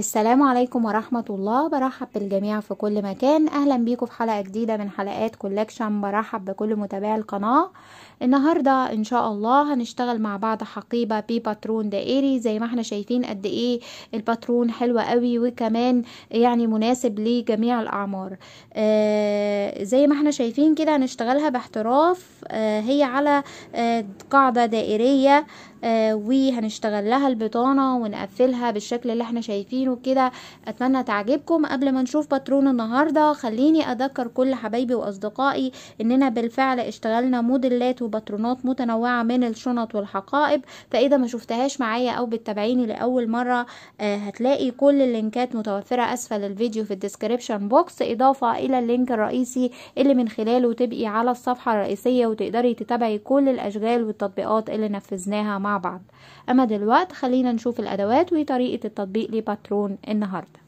السلام عليكم ورحمة الله برحب بالجميع في كل مكان أهلا بيكم في حلقة جديدة من حلقات كولكشن برحب بكل متابعي القناة النهاردة إن شاء الله هنشتغل مع بعض حقيبة بي باترون دائري زي ما احنا شايفين قد إيه الباترون حلوة قوي وكمان يعني مناسب لجميع الأعمار آه زي ما احنا شايفين كده هنشتغلها باحتراف آه هي على آه قاعدة دائرية آه، وهنشتغل لها البطانة ونقفلها بالشكل اللي احنا شايفينه كده اتمنى تعجبكم قبل ما نشوف باترون النهاردة خليني اذكر كل حبايبي واصدقائي اننا بالفعل اشتغلنا موديلات وباترونات متنوعة من الشنط والحقائب فاذا ما شفتهاش معايا او بتتابعيني لاول مرة آه، هتلاقي كل اللينكات متوفرة اسفل الفيديو في الديسكريبشن بوكس اضافة الى اللينك الرئيسي اللي من خلاله تبقي على الصفحة الرئيسية وتقدري تتابعي كل الاشغال والتطبيقات اللي نفذناها مع بعض أما دلوقت خلينا نشوف الأدوات وطريقة التطبيق لباترون النهاردة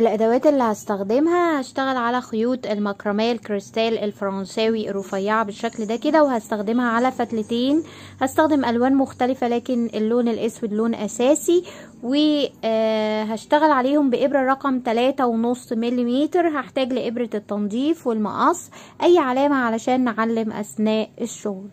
الأدوات اللي هستخدمها هشتغل على خيوط المكرميه الكريستال الفرنساوي الرفيعة بالشكل ده كده وهستخدمها على فتلتين هستخدم ألوان مختلفة لكن اللون الأسود لون أساسي وهشتغل آه، عليهم بإبرة رقم تلاتة ونص مليمتر هحتاج لإبرة التنظيف والمقص أي علامة علشان نعلم أثناء الشغل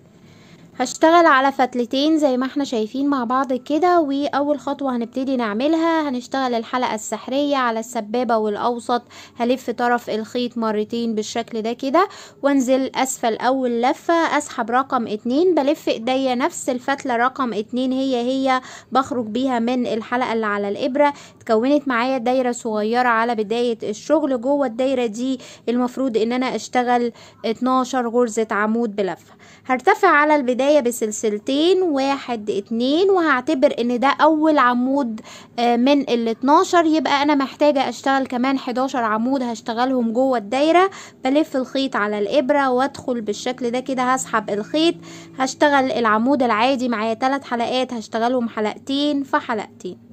هشتغل على فتلتين زي ما احنا شايفين مع بعض كده واول خطوة هنبتدي نعملها هنشتغل الحلقة السحرية على السبابة والاوسط هلف طرف الخيط مرتين بالشكل ده كده وانزل اسفل اول لفة اسحب رقم اتنين بلف ايديا نفس الفتلة رقم اتنين هي هي بخرج بيها من الحلقة اللي على الابرة اتكونت معايا دايرة صغيرة على بداية الشغل جوه الدايرة دي المفروض ان انا اشتغل 12 غرزة عمود بلفة هرتفع على البداية البداية بسلسلتين واحد اتنين وهعتبر ان ده اول عمود آه، من ال 12 يبقى انا محتاجة اشتغل كمان 11 عمود هشتغلهم جوه الدايرة بلف الخيط على الابرة وادخل بالشكل ده كده هسحب الخيط هشتغل العمود العادي معايا تلات حلقات هشتغلهم حلقتين فحلقتين حلقتين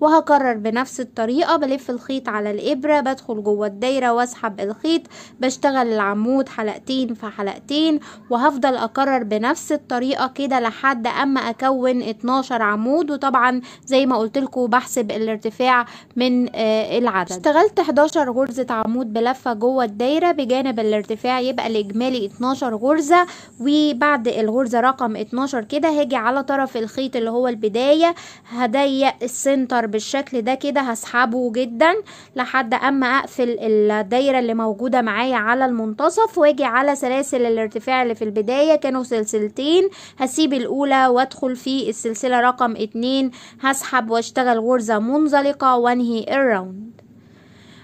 وهكرر بنفس الطريقة بلف الخيط على الإبرة بدخل جوه الدايرة واسحب الخيط بشتغل العمود حلقتين في حلقتين وهفضل أكرر بنفس الطريقة كده لحد أما أكون 12 عمود وطبعا زي ما قلتلكوا بحسب الارتفاع من آه، العدد اشتغلت 11 غرزة عمود بلفة جوه الدايرة بجانب الارتفاع يبقى الإجمالي 12 غرزة وبعد الغرزة رقم 12 كده هاجي على طرف الخيط اللي هو البداية هضيق السنتر بالشكل ده كده هسحبه جدا لحد اما اقفل الدايرة اللي موجودة معايا على المنتصف واجي على سلاسل الارتفاع اللي في البداية كانوا سلسلتين هسيب الاولى وادخل في السلسلة رقم اتنين هسحب واشتغل غرزة منزلقة وانهي الراوند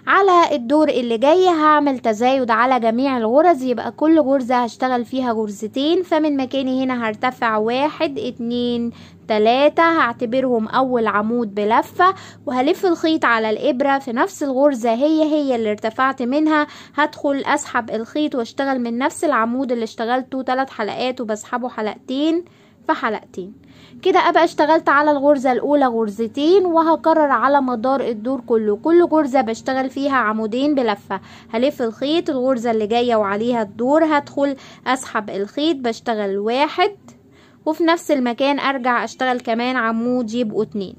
على الدور اللي جاي هعمل تزايد على جميع الغرز يبقى كل غرزة هشتغل فيها غرزتين فمن مكاني هنا هرتفع واحد اتنين تلاتة هعتبرهم أول عمود بلفة وهلف الخيط على الإبرة في نفس الغرزة هي هي اللي ارتفعت منها هدخل أسحب الخيط واشتغل من نفس العمود اللي اشتغلته تلات حلقات وبسحبه حلقتين في حلقتين كده ابقى اشتغلت على الغرزة الاولى غرزتين وهكرر على مدار الدور كله كل غرزة بشتغل فيها عمودين بلفة هلف الخيط الغرزة اللي جاية وعليها الدور هدخل اسحب الخيط بشتغل واحد وفي نفس المكان ارجع اشتغل كمان عمود يبقوا اتنين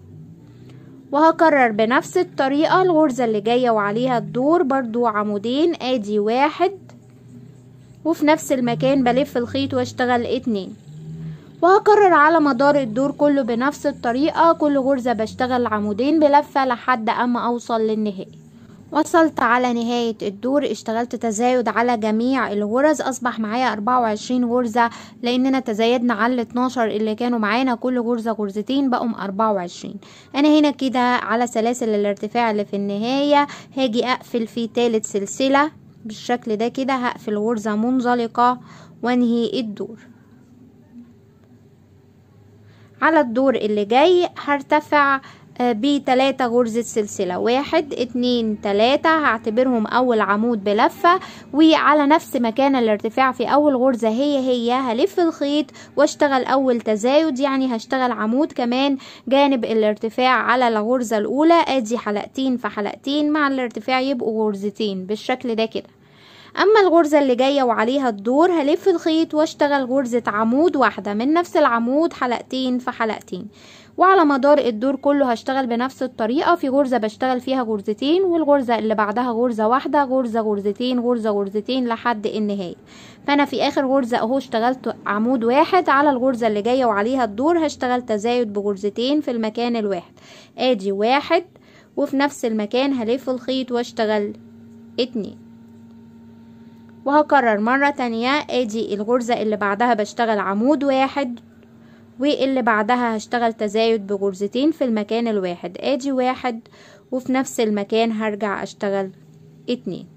وهكرر بنفس الطريقة الغرزة اللي جاية وعليها الدور برضو عمودين ادي واحد وفي نفس المكان بلف الخيط واشتغل اتنين وهكرر على مدار الدور كله بنفس الطريقة كل غرزة بشتغل عمودين بلفة لحد اما اوصل للنهاية وصلت على نهاية الدور اشتغلت تزايد على جميع الغرز اصبح معايا 24 غرزة لاننا تزايدنا على ال 12 اللي كانوا معانا كل غرزة غرزتين بقوا 24 انا هنا كده على سلاسل الارتفاع اللي في النهاية هاجي اقفل في تالت سلسلة بالشكل ده كده هقفل غرزة منزلقة وانهي الدور على الدور اللي جاي هرتفع آه، بتلاتة غرزة سلسلة واحد اتنين تلاتة هعتبرهم اول عمود بلفة وعلى نفس مكان الارتفاع في اول غرزة هي هي هلف الخيط واشتغل اول تزايد يعني هشتغل عمود كمان جانب الارتفاع على الغرزة الاولى ادي حلقتين في حلقتين مع الارتفاع يبقوا غرزتين بالشكل ده كده اما الغرزة اللي جاية وعليها الدور هلف الخيط واشتغل غرزة عمود واحدة من نفس العمود حلقتين في حلقتين وعلى مدار الدور كله هشتغل بنفس الطريقة في غرزة بشتغل فيها غرزتين والغرزة اللي بعدها غرزة واحدة غرزة غرزتين غرزة غرزتين لحد النهاية فأنا في آخر غرزة أهو اشتغلت عمود واحد على الغرزة اللي جاية وعليها الدور هشتغل تزايد بغرزتين في المكان الواحد ادي واحد وفي نفس المكان هلف الخيط واشتغل اتنين وهكرر مرة تانية ادي الغرزة اللي بعدها بشتغل عمود واحد واللي بعدها هشتغل تزايد بغرزتين في المكان الواحد ادي واحد وفي نفس المكان هرجع اشتغل اتنين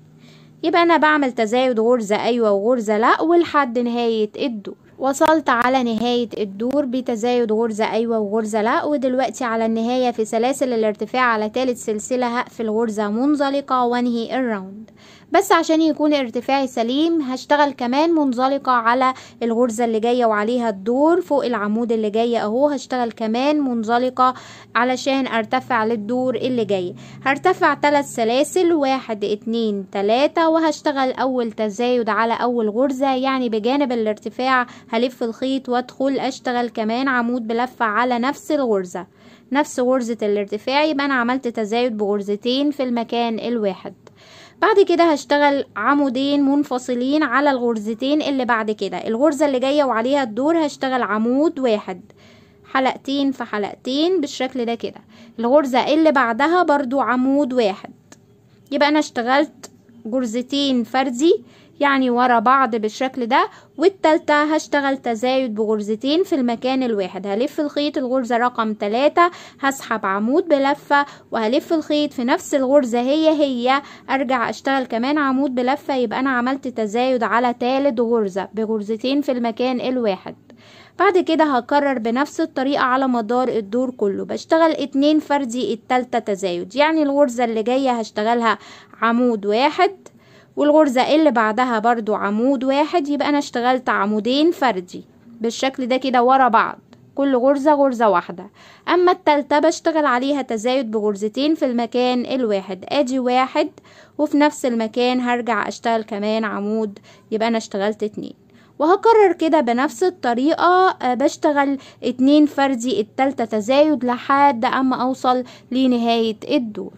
يبقى انا بعمل تزايد غرزة ايوة وغرزة لا ولحد نهاية الدور وصلت على نهاية الدور بتزايد غرزة أيوة وغرزة لأ ودلوقتي على النهاية في سلاسل الارتفاع على ثالث سلسلة هقفل غرزة منزلقة وانهي الراوند بس عشان يكون ارتفاعي سليم هشتغل كمان منزلقة على الغرزة اللي جاية وعليها الدور فوق العمود اللي جاي اهو هشتغل كمان منزلقة علشان ارتفع للدور اللي جاي هرتفع ثلاث سلاسل واحد اتنين تلاتة وهشتغل اول تزايد على اول غرزة يعني بجانب الارتفاع هلف الخيط وادخل اشتغل كمان عمود بلفة على نفس الغرزة نفس غرزة الارتفاع يبقى انا عملت تزايد بغرزتين في المكان الواحد بعد كده هشتغل عمودين منفصلين على الغرزتين اللي بعد كده الغرزة اللي جاية وعليها الدور هشتغل عمود واحد حلقتين في حلقتين بالشكل ده كده الغرزة اللي بعدها برضو عمود واحد يبقى انا اشتغلت غرزتين فردي يعني ورا بعض بالشكل ده والتالتة هشتغل تزايد بغرزتين في المكان الواحد هلف الخيط الغرزة رقم تلاتة هسحب عمود بلفة وهلف الخيط في نفس الغرزة هي هي ارجع اشتغل كمان عمود بلفة يبقى انا عملت تزايد على تالت غرزة بغرزتين في المكان الواحد بعد كده هكرر بنفس الطريقة على مدار الدور كله بشتغل اتنين فردي التالتة تزايد يعني الغرزة اللي جاية هشتغلها عمود واحد والغرزة اللي بعدها برضو عمود واحد يبقى أنا اشتغلت عمودين فردي بالشكل ده كده ورا بعض كل غرزة غرزة واحدة أما التالتة بشتغل عليها تزايد بغرزتين في المكان الواحد أدي واحد وفي نفس المكان هرجع أشتغل كمان عمود يبقى أنا اشتغلت اتنين وهكرر كده بنفس الطريقة آه، بشتغل اتنين فردي التالتة تزايد لحد أما أوصل لنهاية الدور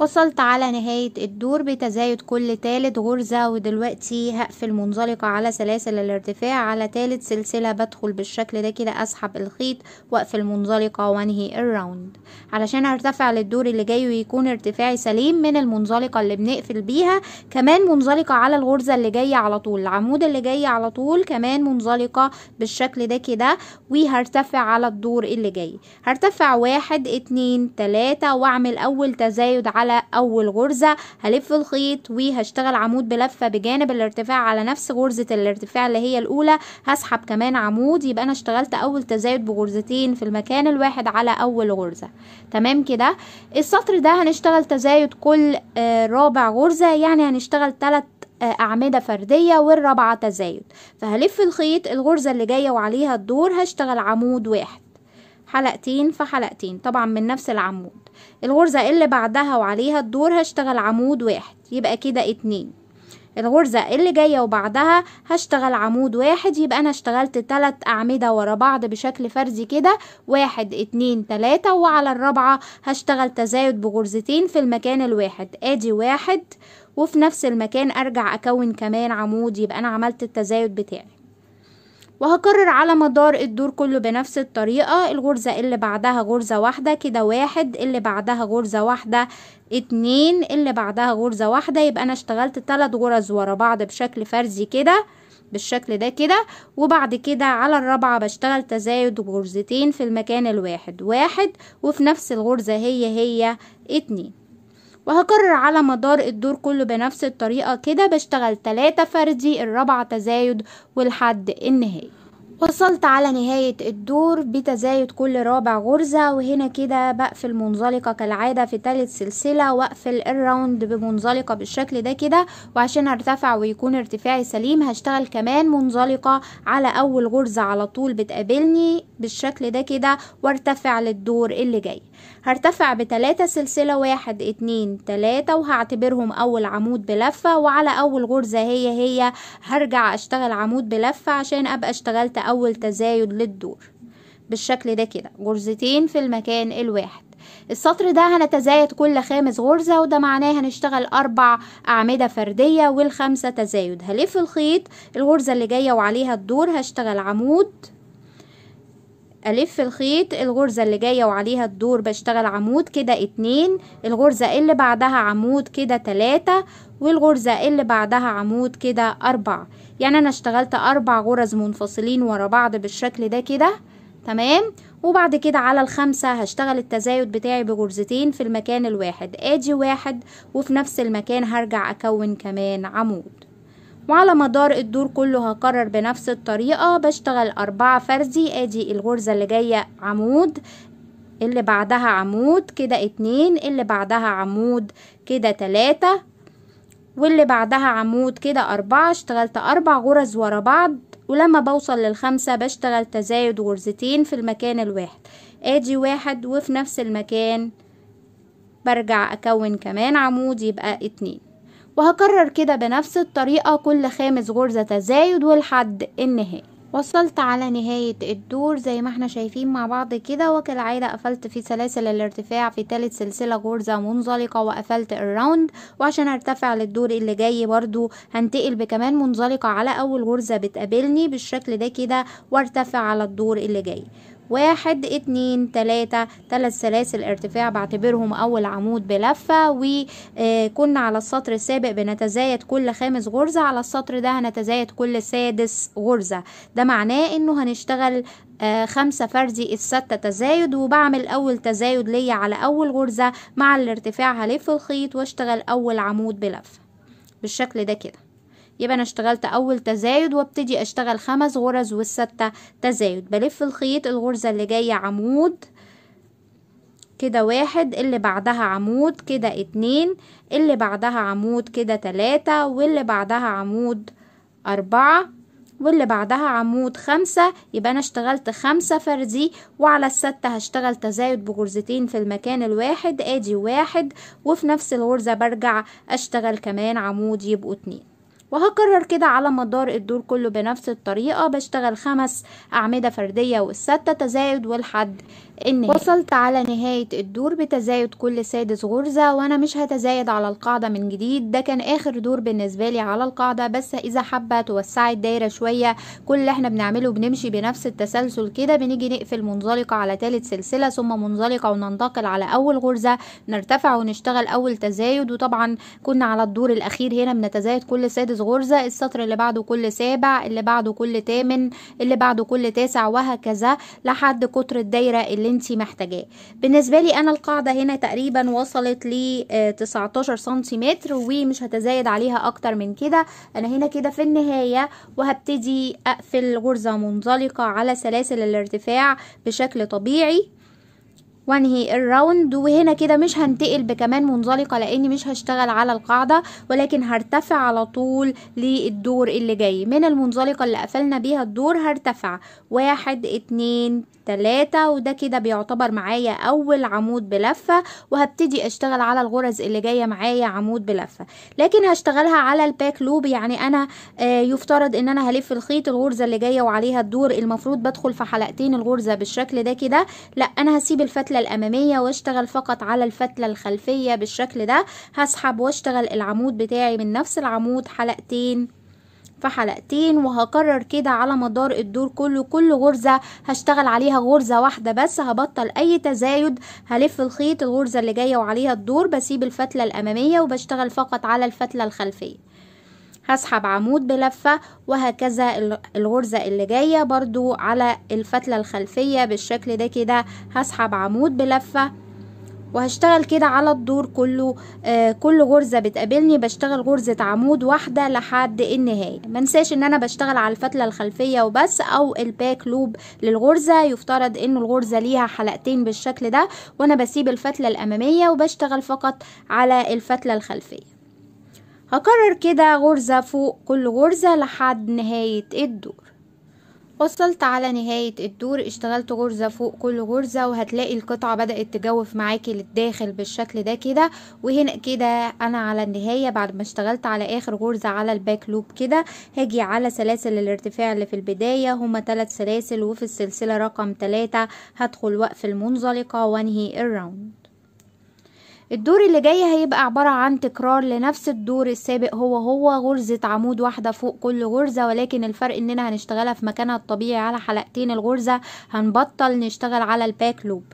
وصلت على نهاية الدور بتزايد كل تالت غرزة ودلوقتي هقفل منزلقة على سلاسل الارتفاع على تالت سلسلة بدخل بالشكل ده كده اسحب الخيط واقفل منزلقة وانهي الراوند علشان ارتفع للدور اللي جاي ويكون ارتفاعي سليم من المنزلقة اللي بنقفل بيها كمان منزلقة على الغرزة اللي جاية على طول العمود اللي جاي على طول كمان منزلقة بالشكل ده كده وهرتفع على الدور اللي جاي هرتفع واحد اتنين تلاتة واعمل اول تزايد على على أول غرزة هلف الخيط وهشتغل عمود بلفة بجانب الارتفاع على نفس غرزة الارتفاع اللي هي الأولى هسحب كمان عمود يبقى أنا اشتغلت أول تزايد بغرزتين في المكان الواحد على أول غرزة تمام كده السطر ده هنشتغل تزايد كل آه، رابع غرزة يعني هنشتغل تلات آه، أعمدة فردية والرابعة تزايد فهلف الخيط الغرزة اللي جاية وعليها الدور هشتغل عمود واحد حلقتين فحلقتين حلقتين طبعا من نفس العمود الغرزة اللي بعدها وعليها الدور هشتغل عمود واحد يبقى كده اتنين الغرزة اللي جاية وبعدها هشتغل عمود واحد يبقى أنا اشتغلت تلات أعمدة ورا بعض بشكل فرزي كده واحد اتنين تلاتة وعلى الرابعة هشتغل تزايد بغرزتين في المكان الواحد ادي واحد وفي نفس المكان أرجع أكون كمان عمود يبقى أنا عملت التزايد بتاعي وهكرر على مدار الدور كله بنفس الطريقة الغرزة اللي بعدها غرزة واحدة كده واحد اللي بعدها غرزة واحدة اتنين اللي بعدها غرزة واحدة يبقى انا اشتغلت تلات غرز ورا بعض بشكل فرزي كده بالشكل ده كده وبعد كده على الرابعة بشتغل تزايد غرزتين في المكان الواحد واحد وفي نفس الغرزة هي هي اتنين وهكرر على مدار الدور كله بنفس الطريقة كده بشتغل تلاتة فردي الرابعة تزايد والحد النهائي وصلت على نهاية الدور بتزايد كل رابع غرزة وهنا كده بقفل منزلقة كالعادة في تالت سلسلة واقفل الراوند بمنزلقة بالشكل ده كده وعشان ارتفع ويكون ارتفاعي سليم هشتغل كمان منزلقة على اول غرزة على طول بتقابلني بالشكل ده كده وارتفع للدور اللي جاي هرتفع بتلاتة سلسلة واحد اتنين تلاتة وهعتبرهم أول عمود بلفة وعلى أول غرزة هي هي هرجع أشتغل عمود بلفة عشان أبقى اشتغلت أول تزايد للدور بالشكل ده كده غرزتين في المكان الواحد السطر ده هنتزايد كل خامس غرزة وده معناه هنشتغل أربع أعمدة فردية والخمسة تزايد هلف الخيط الغرزة اللي جاية وعليها الدور هشتغل عمود ألف الخيط الغرزة اللي جاية وعليها الدور بشتغل عمود كده اتنين الغرزة اللي بعدها عمود كده تلاتة والغرزة اللي بعدها عمود كده أربع يعني أنا اشتغلت أربع غرز منفصلين ورا بعض بالشكل ده كده تمام وبعد كده على الخمسة هشتغل التزايد بتاعي بغرزتين في المكان الواحد ادي واحد وفي نفس المكان هرجع اكون كمان عمود وعلى مدار الدور كله هكرر بنفس الطريقة بشتغل أربعة فردي ادي الغرزة اللي جاية عمود اللي بعدها عمود كده اتنين اللي بعدها عمود كده تلاتة واللي بعدها عمود كده أربعة اشتغلت أربع غرز ورا بعض ولما بوصل للخمسة بشتغل تزايد غرزتين في المكان الواحد ادي واحد وفي نفس المكان برجع اكون كمان عمود يبقى اتنين وهكرر كده بنفس الطريقة كل خامس غرزة تزايد والحد النهائي وصلت على نهاية الدور زي ما احنا شايفين مع بعض كده وكالعادة قفلت في سلاسل الارتفاع في تالت سلسلة غرزة منزلقة وقفلت الراوند وعشان ارتفع للدور اللي جاي برضو هنتقل بكمان منزلقة على اول غرزة بتقابلني بالشكل ده كده وارتفع على الدور اللي جاي واحد اتنين تلاتة تلات سلاسل ارتفاع بعتبرهم أول عمود بلفة وكنا آه، على السطر السابق بنتزايد كل خامس غرزة على السطر ده هنتزايد كل سادس غرزة ده معناه انه هنشتغل آه، خمسة فردي الستة تزايد وبعمل أول تزايد ليا على أول غرزة مع الارتفاع هلف الخيط واشتغل أول عمود بلفة بالشكل ده كده يبقى انا اشتغلت اول تزايد وابتدي اشتغل خمس غرز والستة تزايد بلف الخيط الغرزة اللي جاية عمود كده واحد اللي بعدها عمود كده اتنين اللي بعدها عمود كده تلاتة واللي بعدها عمود أربعة واللي بعدها عمود خمسة يبقى أنا اشتغلت خمسة فردي وعلى الستة هشتغل تزايد بغرزتين في المكان الواحد ادي واحد وفي نفس الغرزة برجع اشتغل كمان عمود يبقوا اتنين وهكرر كده على مدار الدور كله بنفس الطريقة بشتغل خمس أعمدة فردية والستة تزايد والحد النهاية وصلت على نهاية الدور بتزايد كل سادس غرزة وأنا مش هتزايد على القاعدة من جديد ده كان آخر دور بالنسبة لي على القاعدة بس إذا حابة توسعي الدايرة شوية كل اللي احنا بنعمله بنمشي بنفس التسلسل كده بنيجي نقفل منزلقة على ثالث سلسلة ثم منزلقة وننتقل على أول غرزة نرتفع ونشتغل أول تزايد وطبعا كنا على الدور الأخير هنا بنتزايد كل سادس غرزة السطر اللي بعده كل سابع اللي بعده كل تامن اللي بعده كل تاسع وهكذا لحد قطر الدايرة اللي اللي انت محتاجاه بالنسبه لي انا القاعده هنا تقريبا وصلت ل 19 آه، سنتيمتر ومش هتزايد عليها اكتر من كده انا هنا كده في النهايه وهبتدي اقفل غرزه منزلقه على سلاسل الارتفاع بشكل طبيعي وانهي الراوند وهنا كده مش هنتقل بكمان منزلقة لاني مش هشتغل على القاعدة ولكن هرتفع على طول للدور اللي جاي من المنزلقة اللي قفلنا بيها الدور هرتفع واحد اتنين تلاتة وده كده بيعتبر معايا اول عمود بلفة وهبتدي اشتغل على الغرز اللي جاية معايا عمود بلفة لكن هشتغلها على الباك لوب يعني انا آه يفترض ان انا هلف الخيط الغرزة اللي جاية وعليها الدور المفروض بدخل في حلقتين الغرزة بالشكل ده كده لا انا هسيب الفتلة الامامية واشتغل فقط على الفتلة الخلفية بالشكل ده هسحب واشتغل العمود بتاعي من نفس العمود حلقتين في حلقتين وهكرر كده على مدار الدور كله كل غرزة هشتغل عليها غرزة واحدة بس هبطل اي تزايد هلف الخيط الغرزة اللي جاية وعليها الدور بسيب الفتلة الامامية وبشتغل فقط على الفتلة الخلفية هسحب عمود بلفة وهكذا الغرزة اللي جاية برضو على الفتلة الخلفية بالشكل ده كده هسحب عمود بلفة وهشتغل كده على الدور كله آه كل غرزة بتقابلني بشتغل غرزة عمود واحدة لحد النهاية منساش ان انا بشتغل على الفتلة الخلفية وبس او الباك لوب للغرزة يفترض ان الغرزة ليها حلقتين بالشكل ده وانا بسيب الفتلة الامامية وبشتغل فقط على الفتلة الخلفية هكرر كده غرزة فوق كل غرزة لحد نهاية الدور وصلت على نهاية الدور اشتغلت غرزة فوق كل غرزة وهتلاقي القطعة بدأت تجوف معاكي للداخل بالشكل ده كده وهنا كده انا على النهاية بعد ما اشتغلت على اخر غرزة على الباك لوب كده هاجي على سلاسل الارتفاع اللي في البداية هما ثلاث سلاسل وفي السلسلة رقم ثلاثة هدخل وقف المنزلقة وانهي الراوند الدور اللي جاي هيبقى عبارة عن تكرار لنفس الدور السابق هو هو غرزة عمود واحدة فوق كل غرزة ولكن الفرق اننا هنشتغلها في مكانها الطبيعي على حلقتين الغرزة هنبطل نشتغل على الباك لوب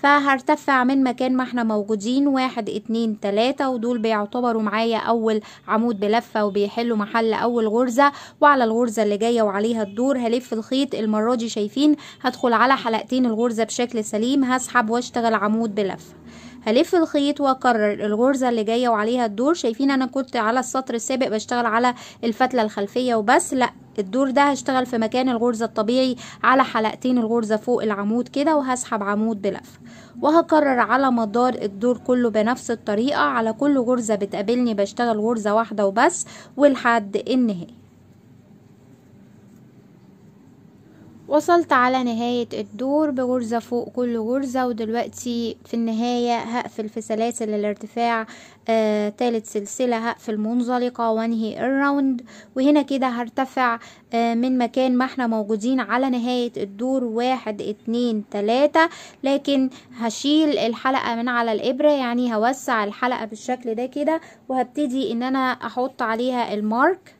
فهرتفع من مكان ما احنا موجودين واحد اتنين تلاتة ودول بيعتبروا معايا اول عمود بلفة وبيحلوا محل اول غرزة وعلى الغرزة اللي جاية وعليها الدور هلف الخيط المرة دي شايفين هدخل على حلقتين الغرزة بشكل سليم هسحب واشتغل عمود بلفة هلف الخيط واكرر الغرزه اللي جايه وعليها الدور شايفين انا كنت على السطر السابق بشتغل على الفتله الخلفيه وبس لا الدور ده هشتغل في مكان الغرزه الطبيعي على حلقتين الغرزه فوق العمود كده وهسحب عمود بلفه وهكرر على مدار الدور كله بنفس الطريقه على كل غرزه بتقابلني بشتغل غرزه واحده وبس ولحد النهايه وصلت على نهاية الدور بغرزة فوق كل غرزة ودلوقتي في النهاية هقفل في سلاسل الارتفاع آه تالت سلسلة هقفل منزلقة وانهي الراوند وهنا كده هرتفع آه من مكان ما احنا موجودين على نهاية الدور واحد اتنين تلاتة لكن هشيل الحلقة من على الابرة يعني هوسع الحلقة بالشكل ده كده وهبتدي ان انا احط عليها المارك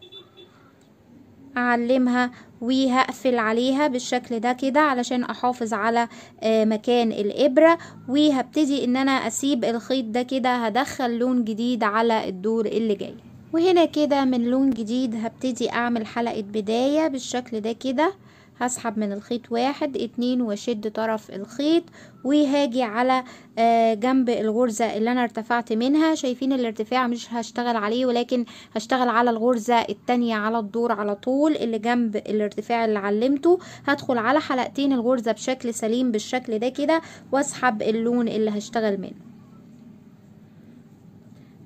اعلمها وهقفل عليها بالشكل ده كده علشان احافظ على آه، مكان الابرة وهبتدي ان انا اسيب الخيط ده كده هدخل لون جديد على الدور اللي جاي وهنا كده من لون جديد هبتدي اعمل حلقة بداية بالشكل ده كده هسحب من الخيط واحد اتنين واشد طرف الخيط وهاجي على آه، جنب الغرزة اللي انا ارتفعت منها شايفين الارتفاع مش هشتغل عليه ولكن هشتغل على الغرزة التانية على الدور على طول اللي جنب الارتفاع اللي علمته هدخل على حلقتين الغرزة بشكل سليم بالشكل ده كده واسحب اللون اللي هشتغل منه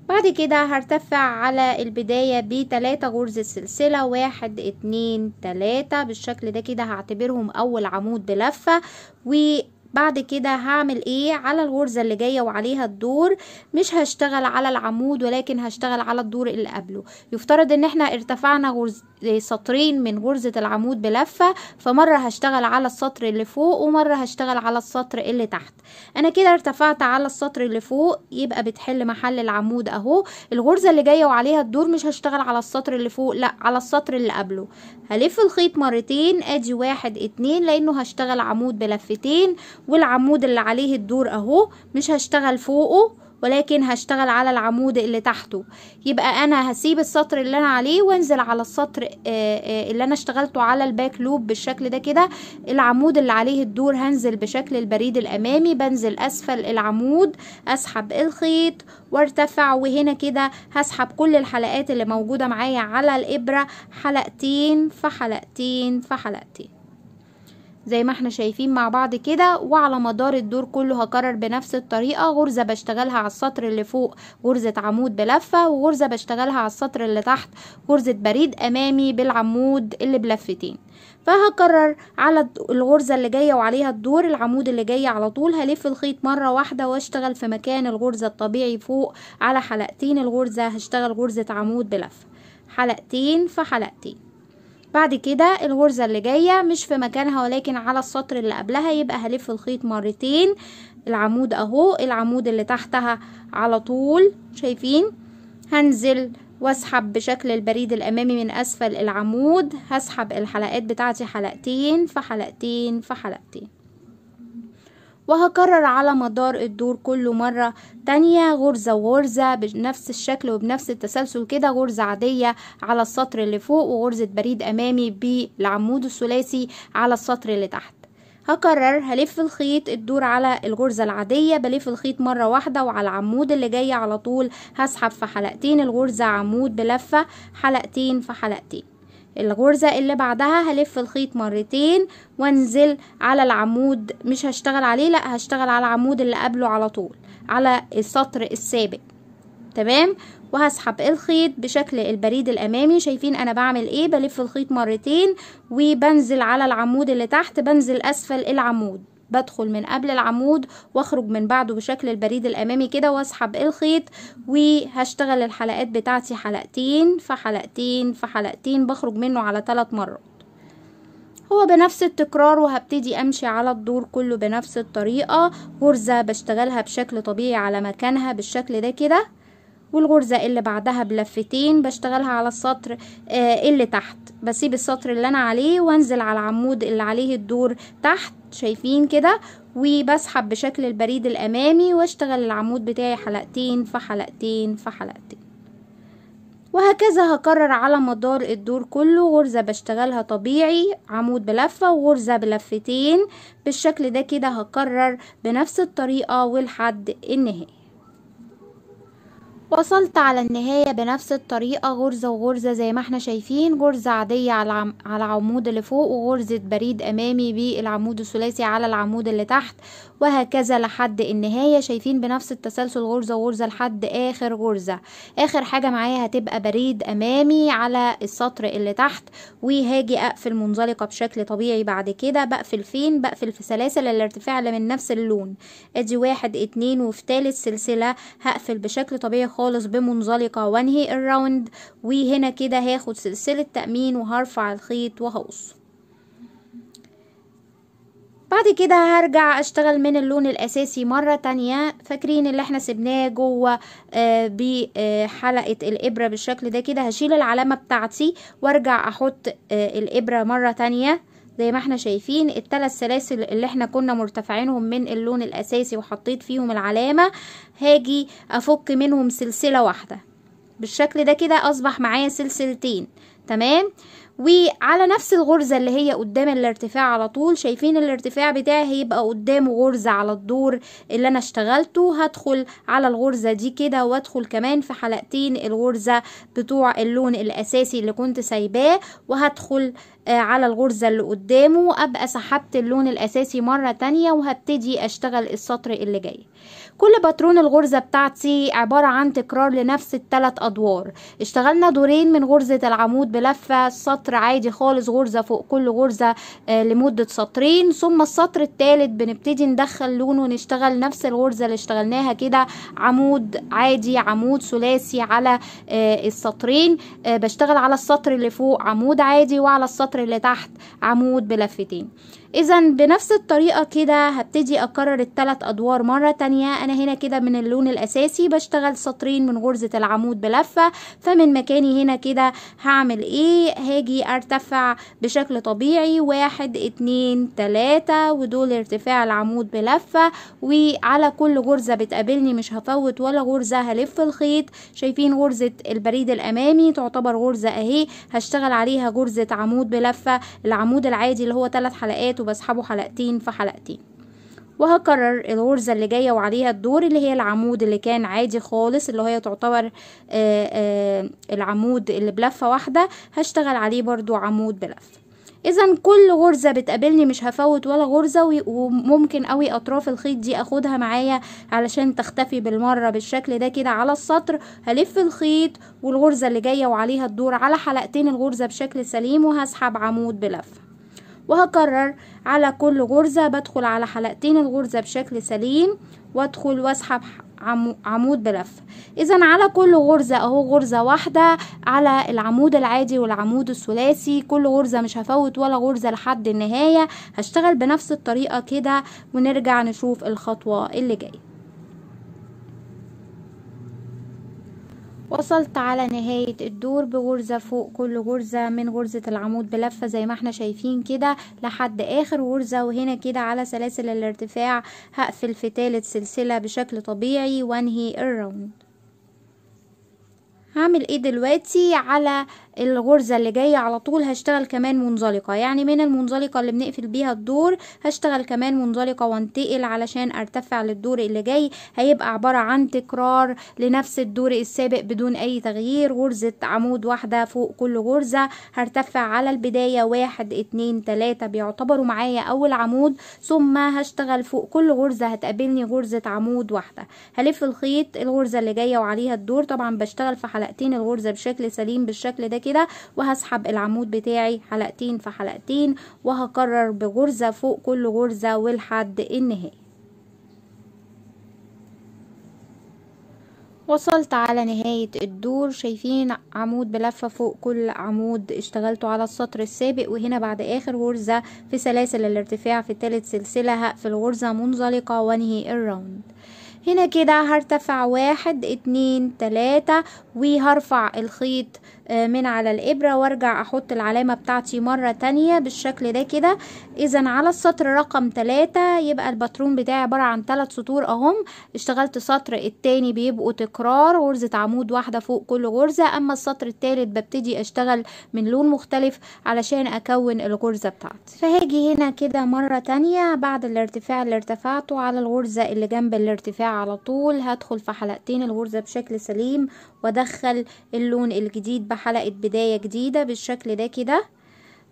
بعد كده هرتفع على البداية بتلاتة غرز السلسلة واحد اتنين تلاتة بالشكل ده كده هعتبرهم اول عمود بلفة وبعد كده هعمل ايه على الغرزة اللي جاية وعليها الدور مش هشتغل على العمود ولكن هشتغل على الدور اللي قبله يفترض ان احنا ارتفعنا غرزتين سطرين من غرزة العمود بلفة فمرة هشتغل على السطر اللي فوق ومرة هشتغل على السطر اللي تحت انا كده ارتفعت على السطر اللي فوق يبقى بتحل محل العمود اهو الغرزة اللي جاية وعليها الدور مش هشتغل على السطر اللي فوق لا على السطر اللي قبله هلف الخيط مرتين ادي واحد اتنين لانه هشتغل عمود بلفتين والعمود اللي عليه الدور اهو مش هشتغل فوقه ولكن هشتغل على العمود اللي تحته يبقى انا هسيب السطر اللي انا عليه وانزل على السطر آه، آه، اللي انا اشتغلته على الباك لوب بالشكل ده كده العمود اللي عليه الدور هنزل بشكل البريد الامامي بنزل اسفل العمود اسحب الخيط وارتفع وهنا كده هسحب كل الحلقات اللي موجودة معايا على الابرة حلقتين فحلقتين فحلقتين زي ما احنا شايفين مع بعض كده وعلى مدار الدور كله هكرر بنفس الطريقة غرزة بشتغلها على السطر اللي فوق غرزة عمود بلفة وغرزة بشتغلها على السطر اللي تحت غرزة بريد امامي بالعمود اللي بلفتين فهكرر على الغرزة اللي جاية وعليها الدور العمود اللي جاي على طول هلف الخيط مرة واحدة واشتغل في مكان الغرزة الطبيعي فوق على حلقتين الغرزة هشتغل غرزة عمود بلفة حلقتين فحلقتين حلقتين بعد كده الغرزة اللي جاية مش في مكانها ولكن على السطر اللي قبلها يبقى هلف الخيط مرتين العمود اهو العمود اللي تحتها على طول شايفين هنزل واسحب بشكل البريد الامامي من اسفل العمود هسحب الحلقات بتاعتي حلقتين في حلقتين في حلقتين وهكرر على مدار الدور كله مرة تانية غرزة وغرزة بنفس الشكل وبنفس التسلسل كده غرزة عادية على السطر اللي فوق وغرزة بريد أمامي بالعمود الثلاثي على السطر اللي تحت هكرر هلف الخيط الدور على الغرزة العادية بلف الخيط مرة واحدة وعلى العمود اللي جاي على طول هسحب في حلقتين الغرزة عمود بلفة حلقتين في حلقتين الغرزة اللي بعدها هلف الخيط مرتين وانزل على العمود مش هشتغل عليه لا هشتغل على العمود اللي قبله على طول على السطر السابق تمام وهسحب الخيط بشكل البريد الامامي شايفين انا بعمل ايه بلف الخيط مرتين وبنزل على العمود اللي تحت بنزل اسفل العمود بدخل من قبل العمود واخرج من بعده بشكل البريد الامامي كده واسحب الخيط وهشتغل الحلقات بتاعتي حلقتين في حلقتين في حلقتين بخرج منه على ثلاث مرات هو بنفس التكرار وهبتدي امشي على الدور كله بنفس الطريقة غرزة بشتغلها بشكل طبيعي على مكانها بالشكل ده كده والغرزة اللي بعدها بلفتين بشتغلها على السطر آه، اللي تحت بسيب السطر اللي انا عليه وانزل على العمود اللي عليه الدور تحت شايفين كده وبسحب بشكل البريد الامامي واشتغل العمود بتاعي حلقتين في حلقتين في حلقتين وهكذا هكرر على مدار الدور كله غرزة بشتغلها طبيعي عمود بلفة وغرزة بلفتين بالشكل ده كده هكرر بنفس الطريقة والحد النهائي وصلت على النهاية بنفس الطريقة غرزة وغرزة زي ما احنا شايفين غرزة عادية على العمود اللي فوق وغرزة بريد امامي بالعمود الثلاثي على العمود اللي تحت وهكذا لحد النهاية شايفين بنفس التسلسل غرزة غرزة لحد آخر غرزة آخر حاجة معايا هتبقى بريد أمامي على السطر اللي تحت وهاجي أقفل منزلقة بشكل طبيعي بعد كده بقفل فين بقفل في سلاسل الارتفاع اللي من نفس اللون ادي واحد اتنين وفي تالت سلسلة هقفل بشكل طبيعي خالص بمنزلقة وانهي الراوند وهنا كده هاخد سلسلة تأمين وهرفع الخيط وهقصه بعد كده هرجع اشتغل من اللون الاساسي مرة تانية فاكرين اللي احنا سبناه جوه آه بحلقة الابرة بالشكل ده كده هشيل العلامة بتاعتي وارجع احط آه الابرة مرة تانية زي ما احنا شايفين الثلاث سلاسل اللي احنا كنا مرتفعينهم من اللون الاساسي وحطيت فيهم العلامة هاجي افك منهم سلسلة واحدة بالشكل ده كده اصبح معايا سلسلتين تمام وعلى نفس الغرزة اللي هي قدام الارتفاع على طول شايفين الارتفاع بتاعي هيبقى قدامه غرزة على الدور اللي انا اشتغلته هدخل على الغرزة دي كده وادخل كمان في حلقتين الغرزة بتوع اللون الاساسي اللي كنت سايباه وهدخل آه، على الغرزة اللي قدامه ابقى سحبت اللون الاساسي مرة تانية وهبتدي اشتغل السطر اللي جاي كل باترون الغرزة بتاعتي عبارة عن تكرار لنفس التلات أدوار اشتغلنا دورين من غرزة العمود بلفة سطر عادي خالص غرزة فوق كل غرزة آه، لمدة سطرين ثم السطر التالت بنبتدي ندخل لونه ونشتغل نفس الغرزة اللي اشتغلناها كده عمود عادي عمود ثلاثي على آه، السطرين آه، بشتغل على السطر اللي فوق عمود عادي وعلى السطر اللي تحت عمود بلفتين اذا بنفس الطريقه كده هبتدي اكرر التلات ادوار مره تانية انا هنا كده من اللون الاساسي بشتغل سطرين من غرزه العمود بلفه فمن مكاني هنا كده هعمل ايه هاجي ارتفع بشكل طبيعي واحد اتنين تلاتة ودول ارتفاع العمود بلفه وعلى كل غرزه بتقابلني مش هفوت ولا غرزه هلف الخيط شايفين غرزه البريد الامامي تعتبر غرزه اهي هشتغل عليها غرزه عمود بلفه العمود العادي اللي هو تلات حلقات حلقات وبسحبه حلقتين في حلقتين وهكرر الغرزة اللي جاية وعليها الدور اللي هي العمود اللي كان عادي خالص اللي هي تعتبر آآ آه، آآ آه، العمود اللي بلفة واحدة هشتغل عليه برضو عمود بلفة اذا كل غرزة بتقابلني مش هفوت ولا غرزة وممكن قوي اطراف الخيط دي اخدها معايا علشان تختفي بالمرة بالشكل ده كده على السطر هلف الخيط والغرزة اللي جاية وعليها الدور على حلقتين الغرزة بشكل سليم وهسحب عمود بلفة وهكرر على كل غرزة بدخل على حلقتين الغرزة بشكل سليم وادخل واسحب عمود بلفة اذا على كل غرزة اهو غرزة واحدة على العمود العادي والعمود الثلاثي كل غرزة مش هفوت ولا غرزة لحد النهاية هشتغل بنفس الطريقة كده ونرجع نشوف الخطوة اللي جاية وصلت على نهاية الدور بغرزة فوق كل غرزة من غرزة العمود بلفة زي ما احنا شايفين كده لحد اخر غرزة وهنا كده على سلاسل الارتفاع هقفل في تالت سلسلة بشكل طبيعي وانهي الراوند هعمل ايه دلوقتي على الغرزة اللي جاية على طول هشتغل كمان منزلقة يعني من المنزلقة اللي بنقفل بيها الدور هشتغل كمان منزلقة وانتقل علشان ارتفع للدور اللي جاي هيبقى عبارة عن تكرار لنفس الدور السابق بدون اي تغيير غرزة عمود واحدة فوق كل غرزة هرتفع على البداية واحد اتنين تلاتة بيعتبروا معايا اول عمود ثم هشتغل فوق كل غرزة هتقابلني غرزة عمود واحدة هلف الخيط الغرزة اللي جاية وعليها الدور طبعا بشتغل في حلقتين الغرزة بشكل سليم بالشكل ده كده وهسحب العمود بتاعي حلقتين في حلقتين وهكرر بغرزة فوق كل غرزة والحد النهائي وصلت على نهاية الدور شايفين عمود بلفة فوق كل عمود اشتغلته على السطر السابق وهنا بعد اخر غرزة في سلاسل الارتفاع في ثالث سلسلة هقفل غرزة منزلقة وانهي الراوند هنا كده هرتفع واحد اتنين تلاتة وهرفع الخيط آه، من على الإبرة وارجع أحط العلامة بتاعتي مرة تانية بالشكل ده كده إذا على السطر رقم تلاتة يبقى الباترون بتاعي عبارة عن تلات سطور أهم اشتغلت سطر التاني بيبقوا تكرار غرزة عمود واحدة فوق كل غرزة أما السطر التالت ببتدي أشتغل من لون مختلف علشان أكون الغرزة بتاعتي فهاجي هنا كده مرة تانية بعد الارتفاع اللي ارتفعته على الغرزة اللي جنب الارتفاع على طول هدخل في حلقتين الغرزة بشكل سليم وادخل اللون الجديد حلقة بداية جديدة بالشكل ده كده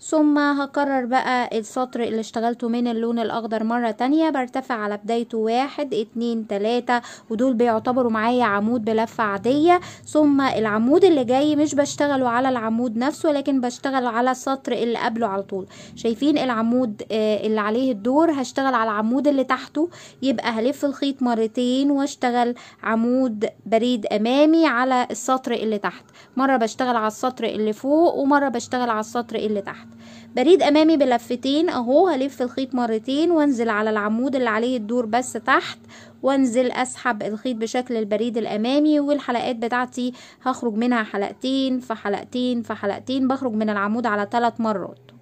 ثم هكرر بقى السطر اللي اشتغلته من اللون الاخضر مرة تانية برتفع على بدايته واحد اتنين تلاتة ودول بيعتبروا معايا عمود بلفة عادية ثم العمود اللي جاي مش بشتغله على العمود نفسه لكن بشتغل على السطر اللي قبله على طول شايفين العمود آه، اللي عليه الدور هشتغل على العمود اللي تحته يبقى هلف الخيط مرتين واشتغل عمود بريد امامي على السطر اللي تحت مرة بشتغل على السطر اللي فوق ومرة بشتغل على السطر اللي تحت بريد امامي بلفتين اهو هلف الخيط مرتين وانزل على العمود اللي عليه الدور بس تحت وانزل اسحب الخيط بشكل البريد الامامي والحلقات بتاعتي هخرج منها حلقتين في حلقتين في حلقتين بخرج من العمود على ثلاث مرات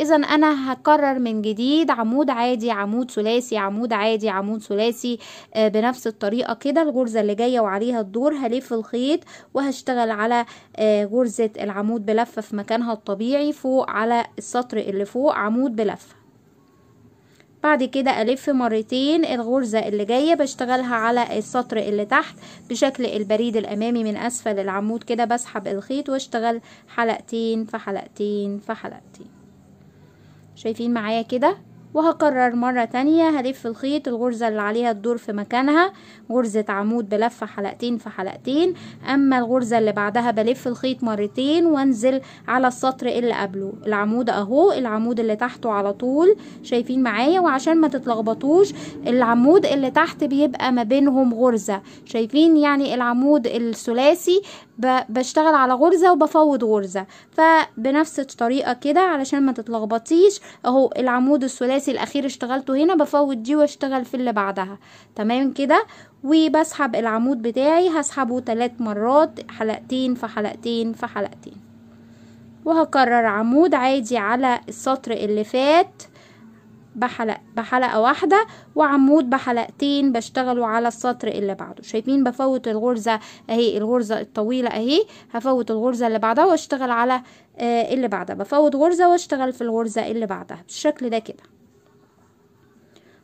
اذا انا هكرر من جديد عمود عادي عمود ثلاثي عمود عادي عمود ثلاثي آه، بنفس الطريقه كده الغرزه اللي جايه وعليها الدور هلف الخيط وهشتغل على آه، غرزه العمود بلفه في مكانها الطبيعي فوق على السطر اللي فوق عمود بلفه بعد كده ألف مرتين الغرزة اللي جاية بشتغلها على السطر اللي تحت بشكل البريد الأمامي من أسفل العمود كده بسحب الخيط واشتغل حلقتين في حلقتين في حلقتين شايفين معايا كده وهكرر مرة تانية هلف الخيط الغرزة اللي عليها الدور في مكانها غرزة عمود بلف حلقتين في حلقتين أما الغرزة اللي بعدها بلف الخيط مرتين وانزل على السطر اللي قبله العمود أهو العمود اللي تحته على طول شايفين معايا وعشان ما تتلخبطوش العمود اللي تحت بيبقى ما بينهم غرزة شايفين يعني العمود الثلاثي بشتغل على غرزة وبفوض غرزة فبنفس الطريقة كده علشان ما تتلغبطيش اهو العمود الثلاثي الاخير اشتغلته هنا بفوض دي واشتغل في اللي بعدها تمام كده وبسحب العمود بتاعي هسحبه ثلاث مرات حلقتين في حلقتين في حلقتين وهكرر عمود عادي على السطر اللي فات بحلق بحلقة واحدة وعمود بحلقتين بشتغلوا على السطر اللي بعده شايفين بفوت الغرزة اهي الغرزة الطويلة اهي هفوت الغرزة اللي بعدها واشتغل على آه، اللي بعدها بفوت غرزة واشتغل في الغرزة اللي بعدها بالشكل ده كده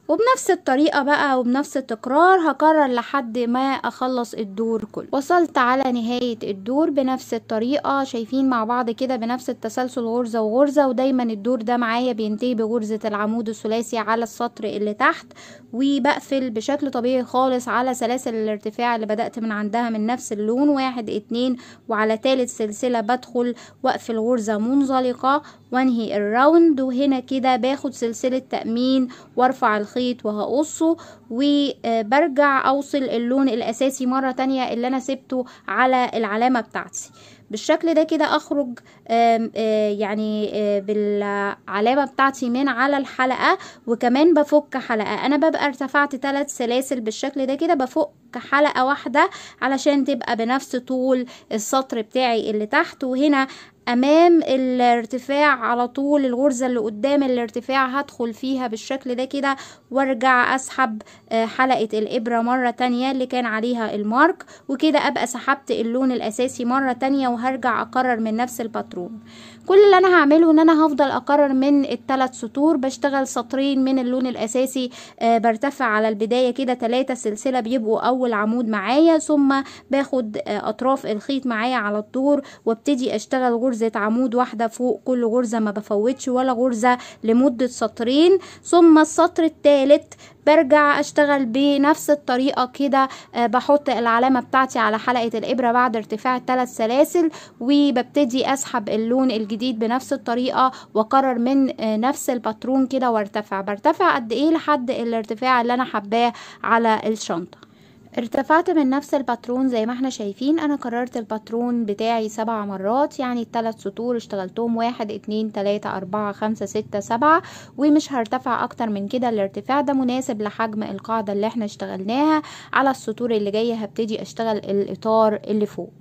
وبنفس الطريقة بقى وبنفس التكرار هكرر لحد ما اخلص الدور كله وصلت على نهاية الدور بنفس الطريقة شايفين مع بعض كده بنفس التسلسل غرزة وغرزة ودايما الدور ده معايا بينتهي بغرزة العمود الثلاثي على السطر اللي تحت وبقفل بشكل طبيعي خالص على سلاسل الارتفاع اللي بدأت من عندها من نفس اللون واحد اتنين وعلى تالت سلسلة بدخل واقفل غرزة منزلقة وانهي الراوند وهنا كده باخد سلسلة تأمين وارفع الخيط وهقصه وبرجع اوصل اللون الاساسي مرة تانية اللي انا سبته على العلامة بتاعتي بالشكل ده كده اخرج يعني بالعلامة بتاعتي من على الحلقة وكمان بفك حلقة انا ببقى ارتفعت ثلاث سلاسل بالشكل ده كده بفك حلقة واحدة علشان تبقى بنفس طول السطر بتاعي اللي تحت وهنا امام الارتفاع على طول الغرزة اللي قدام الارتفاع هدخل فيها بالشكل ده كده وارجع اسحب حلقة الابرة مرة تانية اللي كان عليها المارك وكده ابقى سحبت اللون الاساسي مرة تانية وهرجع اكرر من نفس الباترون الباترون كل اللي انا هعمله ان انا هفضل اكرر من الثلاث سطور بشتغل سطرين من اللون الاساسي آه برتفع على البدايه كده ثلاثه سلسله بيبقوا اول عمود معايا ثم باخد آه اطراف الخيط معايا على الدور وابتدي اشتغل غرزه عمود واحده فوق كل غرزه ما بفوتش ولا غرزه لمده سطرين ثم السطر الثالث برجع اشتغل بنفس الطريقة كده آه، بحط العلامة بتاعتي على حلقة الابرة بعد ارتفاع الثلاث سلاسل وببتدي اسحب اللون الجديد بنفس الطريقة واكرر من آه، نفس الباترون كده وارتفع برتفع قد ايه لحد الارتفاع اللي انا حباه على الشنطة ارتفعت من نفس الباترون زي ما احنا شايفين انا كررت الباترون بتاعي سبع مرات يعني الثلاث سطور اشتغلتهم واحد اتنين تلاتة اربعة خمسة ستة سبعة ومش هرتفع اكتر من كده الارتفاع ده مناسب لحجم القاعدة اللي احنا اشتغلناها على السطور اللي جاية هبتدي اشتغل الاطار اللي فوق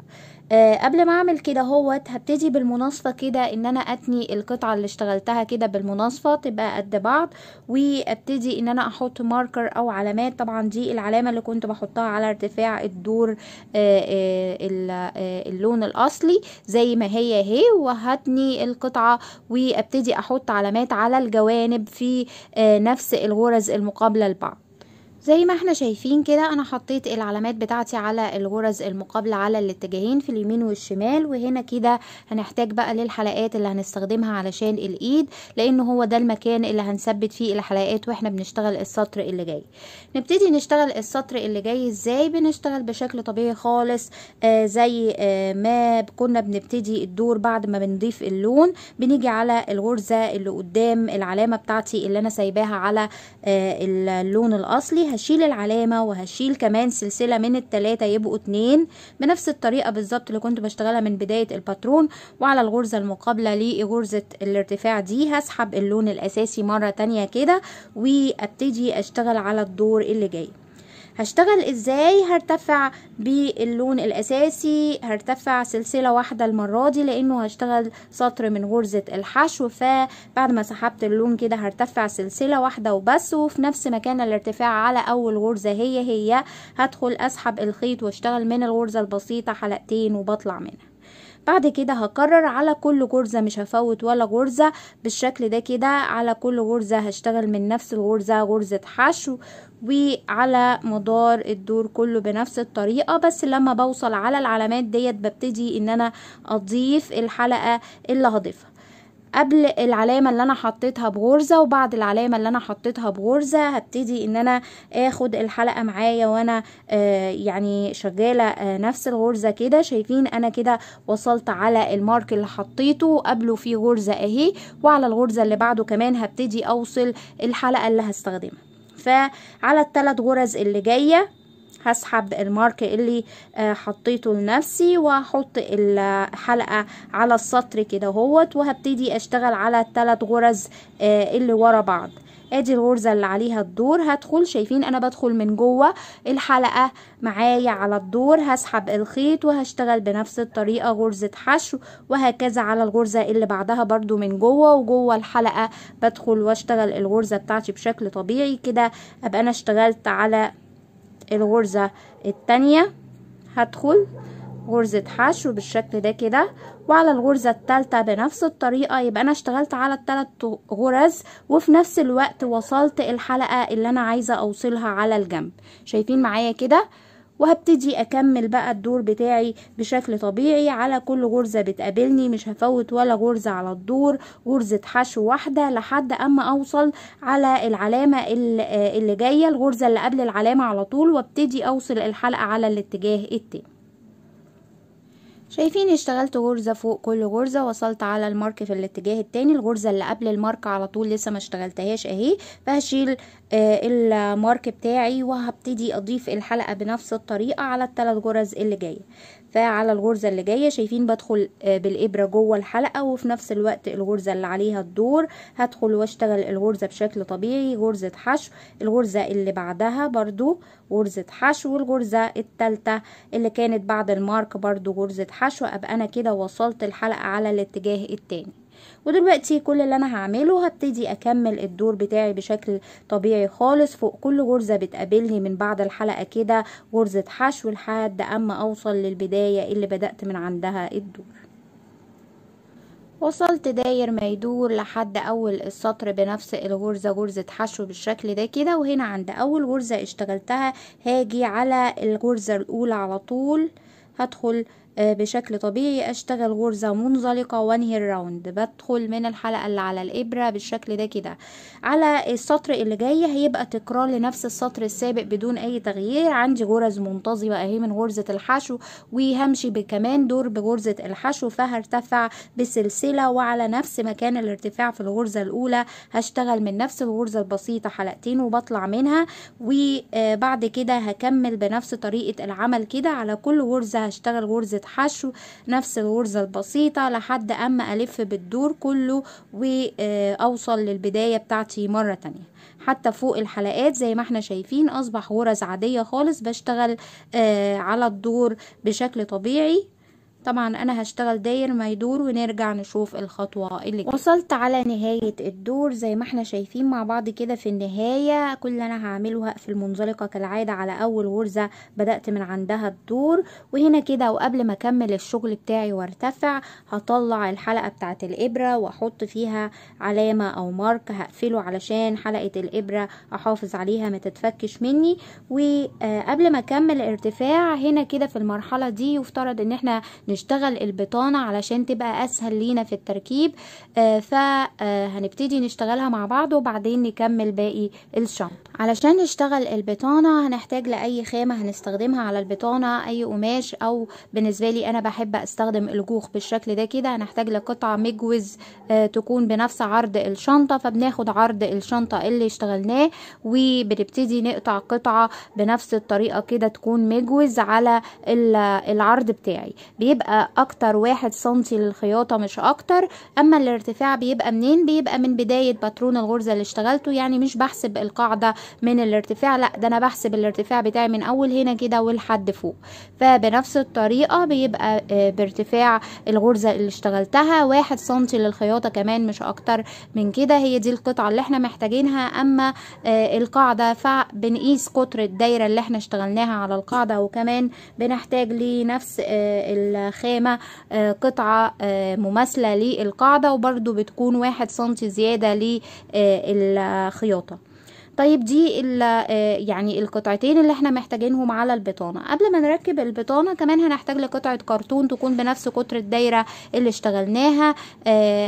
أه قبل ما اعمل كده هوت هبتدي بالمناصفه كده ان انا اتني القطعه اللي اشتغلتها كده بالمناصفه تبقى قد بعض وابتدي ان انا احط ماركر او علامات طبعا دي العلامه اللي كنت بحطها على ارتفاع الدور أه آه،, أه اللون الاصلي زي ما هي اهي وهتني القطعه وابتدي احط علامات على الجوانب في آه، نفس الغرز المقابله لبعض زي ما احنا شايفين كده انا حطيت العلامات بتاعتي على الغرز المقابلة على الاتجاهين في اليمين والشمال وهنا كده هنحتاج بقى للحلقات اللي هنستخدمها علشان الايد لان هو ده المكان اللي هنثبت فيه الحلقات واحنا بنشتغل السطر اللي جاي نبتدي نشتغل السطر اللي جاي ازاي بنشتغل بشكل طبيعي خالص آه زي آه ما كنا بنبتدي الدور بعد ما بنضيف اللون بنيجي على الغرزة اللي قدام العلامة بتاعتي اللي انا سايباها على آه اللون الاصلي هشيل العلامة وهشيل كمان سلسلة من التلاتة يبقوا اتنين بنفس الطريقة بالظبط اللي كنت بشتغلها من بداية الباترون وعلى الغرزة المقابلة لغرزة الارتفاع دي هسحب اللون الأساسي مرة تانية كده وابتدي اشتغل على الدور اللي جاي هشتغل ازاي هرتفع باللون الاساسي هرتفع سلسلة واحدة المرة دي لانه هشتغل سطر من غرزة الحشو فبعد ما سحبت اللون كده هرتفع سلسلة واحدة وبس وفي نفس مكان الارتفاع على اول غرزة هي هي هدخل اسحب الخيط واشتغل من الغرزة البسيطة حلقتين وبطلع منها بعد كده هكرر على كل غرزة مش هفوت ولا غرزة بالشكل ده كده على كل غرزة هشتغل من نفس الغرزة غرزة حشو وعلى مدار الدور كله بنفس الطريقة بس لما بوصل على العلامات ديت ببتدي ان انا اضيف الحلقة اللي هضيفها قبل العلامة اللي انا حطيتها بغرزة وبعد العلامة اللي انا حطيتها بغرزة هبتدي ان انا اخد الحلقة معايا وانا آه، يعني شغالة آه، نفس الغرزة كده شايفين انا كده وصلت على المارك اللي حطيته قبله في غرزة اهي وعلى الغرزة اللي بعده كمان هبتدي اوصل الحلقة اللي هستخدمها فعلى الثلاث غرز اللي جايه هسحب المارك اللي آه، حطيته لنفسي وهحط الحلقة على السطر كده اهوت وهبتدي اشتغل على الثلاث غرز آه، اللي ورا بعض ادي الغرزه اللي عليها الدور هدخل شايفين انا بدخل من جوه الحلقه معايا على الدور هسحب الخيط وهشتغل بنفس الطريقه غرزه حشو وهكذا على الغرزه اللي بعدها برده من جوه وجوه الحلقه بدخل واشتغل الغرزه بتاعتي بشكل طبيعي كده ابقى انا اشتغلت على الغرزة التانية هدخل غرزة حشو بالشكل ده كده وعلى الغرزة التالتة بنفس الطريقة يبقى أنا اشتغلت على التلات غرز وفي نفس الوقت وصلت الحلقة اللي أنا عايزة أوصلها على الجنب شايفين معايا كده وهبتدي اكمل بقى الدور بتاعي بشكل طبيعي على كل غرزه بتقابلني مش هفوت ولا غرزه على الدور غرزه حشو واحده لحد اما اوصل على العلامه آه، اللي جايه الغرزه اللي قبل العلامه على طول وابتدي اوصل الحلقه على الاتجاه التاني شايفين اشتغلت غرزة فوق كل غرزة وصلت على المارك في الاتجاه التاني الغرزة اللي قبل المارك على طول لسه ما اشتغلتهاش اهي فهشيل آه، المارك بتاعي وهبتدي اضيف الحلقة بنفس الطريقة على الثلاث غرز اللي جاية فعلى الغرزة اللي جاية شايفين بدخل آه، بالإبرة جوه الحلقة وفي نفس الوقت الغرزة اللي عليها الدور هدخل واشتغل الغرزة بشكل طبيعي غرزة حشو الغرزة اللي بعدها برضو غرزة حشو والغرزة التالتة اللي كانت بعد المارك برضو غرزة حشو أبقى أنا كده وصلت الحلقة على الاتجاه التاني ودلوقتي كل اللي انا هعمله هبتدي اكمل الدور بتاعي بشكل طبيعي خالص فوق كل غرزة بتقابلني من بعد الحلقة كده غرزة حشو لحد اما اوصل للبداية اللي بدأت من عندها الدور وصلت داير ما يدور لحد اول السطر بنفس الغرزه غرزه حشو بالشكل ده كده وهنا عند اول غرزه اشتغلتها هاجي على الغرزه الاولى على طول هدخل آه، بشكل طبيعي اشتغل غرزة منزلقة وانهي الراوند بدخل من الحلقة اللي على الابرة بالشكل ده كده على السطر اللي جاي هيبقى تكرار لنفس السطر السابق بدون اي تغيير عندي غرز منتظمة اهي من غرزة الحشو وهمشي كمان دور بغرزة الحشو فهرتفع بسلسلة وعلى نفس مكان الارتفاع في الغرزة الاولى هشتغل من نفس الغرزة البسيطة حلقتين وبطلع منها وبعد آه، كده هكمل بنفس طريقة العمل كده على كل غرزة هشتغل غرزة حشو نفس الغرزة البسيطة لحد أما ألف بالدور كله وأوصل آه، للبداية بتاعتي مرة تانية حتى فوق الحلقات زي ما احنا شايفين أصبح غرز عادية خالص بشتغل آه، على الدور بشكل طبيعي طبعا انا هشتغل داير ما يدور ونرجع نشوف الخطوه اللي جايه وصلت على نهايه الدور زي ما احنا شايفين مع بعض كده في النهايه كل انا هعمله هقفل منزلقه كالعاده على اول غرزه بدات من عندها الدور وهنا كده وقبل ما اكمل الشغل بتاعي وارتفع هطلع الحلقه بتاعت الابره واحط فيها علامه او مارك هقفله علشان حلقه الابره احافظ عليها ما تتفكش مني وقبل ما اكمل ارتفاع هنا كده في المرحله دي يفترض ان احنا نشتغل البطانة علشان تبقى أسهل لينا في التركيب آه، فهنبتدي آه، نشتغلها مع بعض وبعدين نكمل باقي الشنطة علشان نشتغل البطانة هنحتاج لأي خامة هنستخدمها على البطانة أي قماش أو بالنسبة لي أنا بحب أستخدم الجوخ بالشكل ده كده هنحتاج لقطعة مجوز آه، تكون بنفس عرض الشنطة فبناخد عرض الشنطة اللي اشتغلناه وبنبتدي نقطع قطعة بنفس الطريقة كده تكون مجوز على العرض بتاعي بيبقى بيبقى اكتر واحد سنتي للخياطة مش اكتر اما الارتفاع بيبقى منين بيبقى من بداية باترون الغرزة اللي اشتغلته يعني مش بحسب القاعدة من الارتفاع لا ده انا بحسب الارتفاع بتاعي من اول هنا كده ولحد فوق فبنفس الطريقة بيبقى آه، بارتفاع الغرزة اللي اشتغلتها واحد سنتي للخياطة كمان مش اكتر من كده هي دي القطعة اللي احنا محتاجينها اما آه، القاعدة فبنقيس قطر الدايرة اللي احنا اشتغلناها على القاعدة وكمان بنحتاج لنفس آه، خامة آه، قطعة آه، مماثلة للقاعدة وبرضو بتكون واحد سنتي زيادة للخياطة طيب دي آه، يعني القطعتين اللي احنا محتاجينهم على البطانه قبل ما نركب البطانه كمان هنحتاج لقطعه كرتون تكون بنفس قطر الدايره اللي اشتغلناها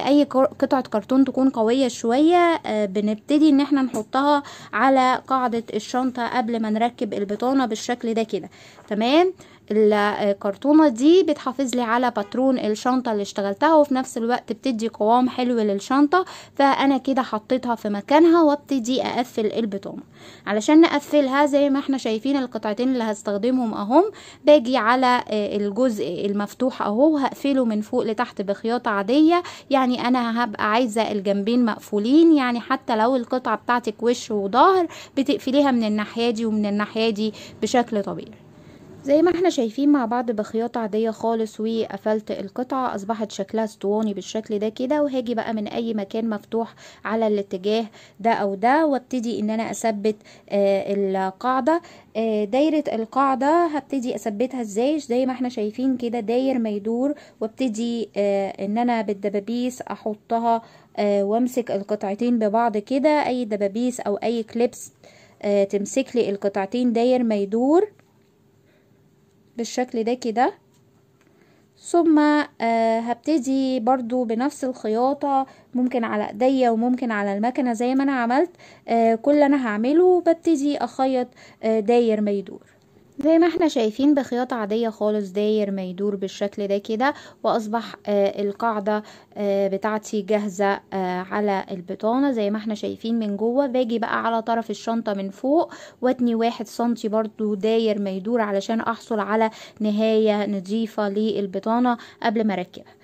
اي قطعه كرتون تكون قويه شويه بنبتدي ان احنا نحطها على قاعده الشنطه قبل ما نركب البطانه بالشكل ده كده تمام الكرتونة دي بتحافظ لي على باترون الشنطة اللي اشتغلتها وفي نفس الوقت بتدي قوام حلو للشنطة فانا كده حطيتها في مكانها وابتدي اقفل البطومة علشان نقفلها زي ما احنا شايفين القطعتين اللي هستخدمهم اهم باجي على آه، الجزء المفتوح اهو هقفله من فوق لتحت بخياطة عادية يعني انا هبقى عايزة الجنبين مقفولين يعني حتى لو القطعة بتاعتك وش وظهر بتقفليها من الناحية دي ومن الناحية دي بشكل طبيعي زي ما احنا شايفين مع بعض بخياطة عادية خالص وقفلت القطعة اصبحت شكلها اسطواني بالشكل ده كده وهاجي بقى من اي مكان مفتوح على الاتجاه ده او ده وابتدي ان انا اثبت آه القاعدة آه دايرة القاعدة هبتدي اثبتها ازاي زي ما احنا شايفين كده داير ما يدور وابتدي آه ان انا بالدبابيس احطها آه، وامسك القطعتين ببعض كده اي دبابيس او اي كليبس آه، تمسك لي القطعتين داير ما يدور بالشكل ده كده ثم آه، هبتدي برضو بنفس الخياطة ممكن على ايديا وممكن على المكنة زي ما انا عملت آه، كل انا هعمله ببتدي اخيط آه، داير ما يدور زي ما احنا شايفين بخياطة عادية خالص داير ما يدور بالشكل ده كده واصبح آه القاعدة آه بتاعتي جاهزة آه على البطانة زي ما احنا شايفين من جوه باجي بقى على طرف الشنطة من فوق واتني واحد سنتي برضو داير ما يدور علشان احصل على نهاية نظيفة للبطانة قبل ما اركبها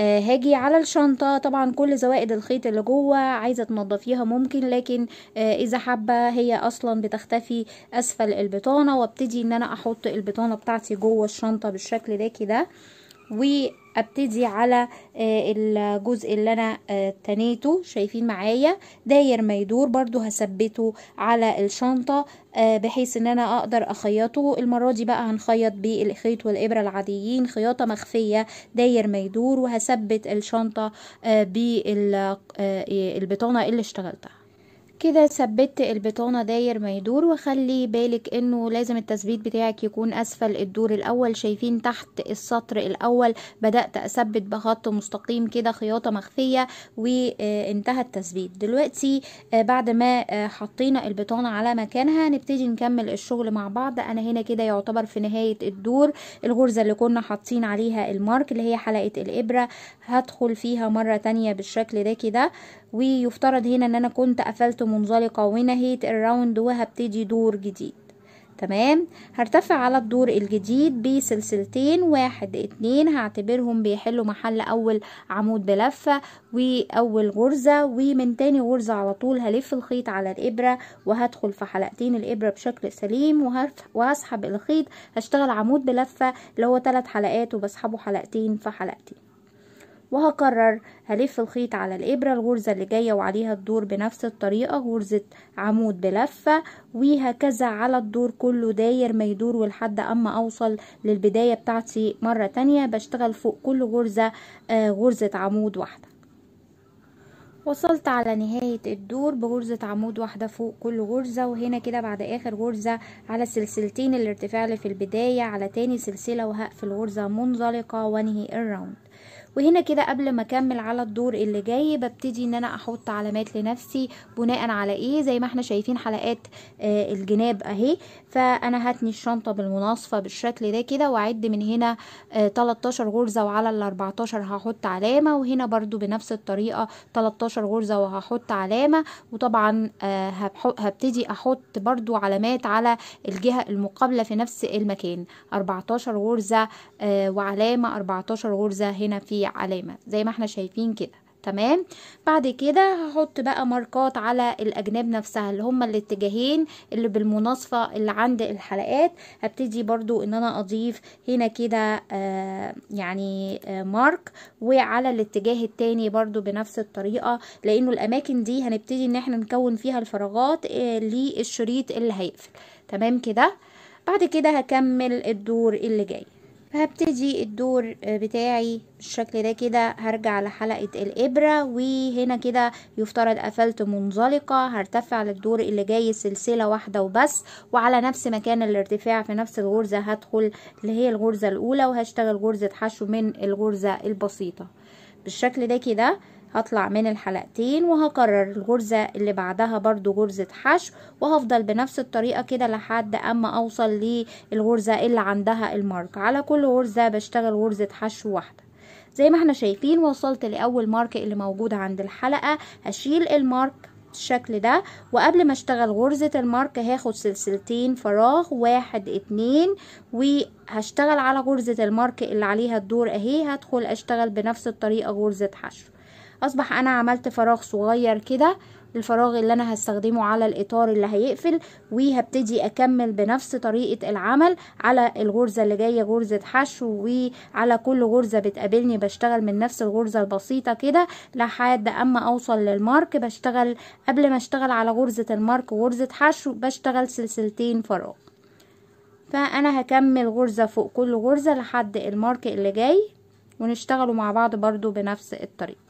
آه، هاجي على الشنطة طبعا كل زوائد الخيط اللي جوه عايزة تنضفيها ممكن لكن آه، اذا حابة هي اصلا بتختفي اسفل البطانة وابتدي ان انا احط البطانة بتاعتي جوه الشنطة بالشكل ده كده وابتدي على آه، الجزء اللي انا آه، تنيته شايفين معايا داير ما يدور برضو هثبته على الشنطة آه، بحيث ان انا اقدر اخيطه المرة دي بقى هنخيط بالخيط والابرة العاديين خياطة مخفية داير ما يدور وهثبت الشنطة بالبطانة اللي اشتغلتها كده ثبت البطانة داير ما يدور وخلي بالك انه لازم التثبيت بتاعك يكون اسفل الدور الاول شايفين تحت السطر الاول بدأت اثبت بخط مستقيم كده خياطة مخفية وانتهى التثبيت دلوقتي آه، بعد ما آه، حطينا البطانة على مكانها نبتدي نكمل الشغل مع بعض انا هنا كده يعتبر في نهاية الدور الغرزة اللي كنا حاطين عليها المارك اللي هي حلقة الابرة هدخل فيها مرة تانية بالشكل ده كده ويفترض هنا ان انا كنت قفلت منزلقه ونهيت الراوند وهبتدي دور جديد تمام هرتفع على الدور الجديد بسلسلتين واحد اتنين هعتبرهم بيحلوا محل اول عمود بلفة واول غرزة ومن تاني غرزة على طول هلف الخيط على الابرة وهدخل في حلقتين الابرة بشكل سليم وهسحب الخيط هشتغل عمود بلفة اللي هو تلات حلقات وبسحبه حلقتين في حلقتين وهكرر هلف الخيط على الإبرة الغرزة اللي جاية وعليها الدور بنفس الطريقة غرزة عمود بلفة وهكذا على الدور كله داير ما يدور ولحد أما أوصل للبداية بتاعتي مرة تانية بشتغل فوق كل غرزة آه، غرزة عمود واحدة وصلت على نهاية الدور بغرزة عمود واحدة فوق كل غرزة وهنا كده بعد اخر غرزة على سلسلتين الارتفاع اللي في البداية على تاني سلسلة وهقفل غرزة منزلقة وانهي الراوند وهنا كده قبل ما اكمل على الدور اللي جاي ببتدي ان انا احط علامات لنفسي بناء على ايه زي ما احنا شايفين حلقات آه الجناب اهي فانا هتني الشنطه بالمناصفه بالشكل ده كده وعد من هنا آه 13 غرزه وعلى ال 14 هحط علامه وهنا برضو بنفس الطريقه 13 غرزه وهحط علامه وطبعا آه هبتدي احط برضو علامات على الجهه المقابله في نفس المكان 14 غرزه آه وعلامه 14 غرزه هنا في في علامة زي ما احنا شايفين كده تمام بعد كده هحط بقى ماركات على الاجناب نفسها اللي هما الاتجاهين اللي بالمناصفة اللي عند الحلقات هبتدي برضو ان انا اضيف هنا كده آه يعني آه مارك وعلى الاتجاه التاني برضو بنفس الطريقة لانه الاماكن دي هنبتدي ان احنا نكون فيها الفراغات آه للشريط اللي هيقفل تمام كده بعد كده هكمل الدور اللي جاي فهبتدي الدور بتاعي بالشكل ده كده هرجع لحلقة الإبرة وهنا كده يفترض قفلت منزلقة هرتفع للدور اللي جاي سلسلة واحدة وبس وعلى نفس مكان الارتفاع في نفس الغرزة هدخل اللي هي الغرزة الأولى وهشتغل غرزة حشو من الغرزة البسيطة بالشكل ده كده هطلع من الحلقتين وهكرر الغرزة اللي بعدها برضو غرزة حشو وهفضل بنفس الطريقة كده لحد اما اوصل للغرزة اللي عندها المارك على كل غرزة بشتغل غرزة حشو واحدة زي ما احنا شايفين وصلت لاول مارك اللي موجود عند الحلقة هشيل المارك الشكل ده وقبل ما اشتغل غرزة المارك هاخد سلسلتين فراغ واحد اتنين وهشتغل على غرزة المارك اللي عليها الدور اهي هدخل اشتغل بنفس الطريقة غرزة حشو اصبح انا عملت فراغ صغير كده الفراغ اللي انا هستخدمه على الاطار اللي هيقفل وهبتدي اكمل بنفس طريقة العمل على الغرزة اللي جاية غرزة حشو وعلى كل غرزة بتقابلني بشتغل من نفس الغرزة البسيطة كده لحد اما اوصل للمارك بشتغل قبل ما اشتغل على غرزة المارك غرزة حشو بشتغل سلسلتين فراغ فانا هكمل غرزة فوق كل غرزة لحد المارك اللي جاي ونشتغلوا مع بعض برضو بنفس الطريقة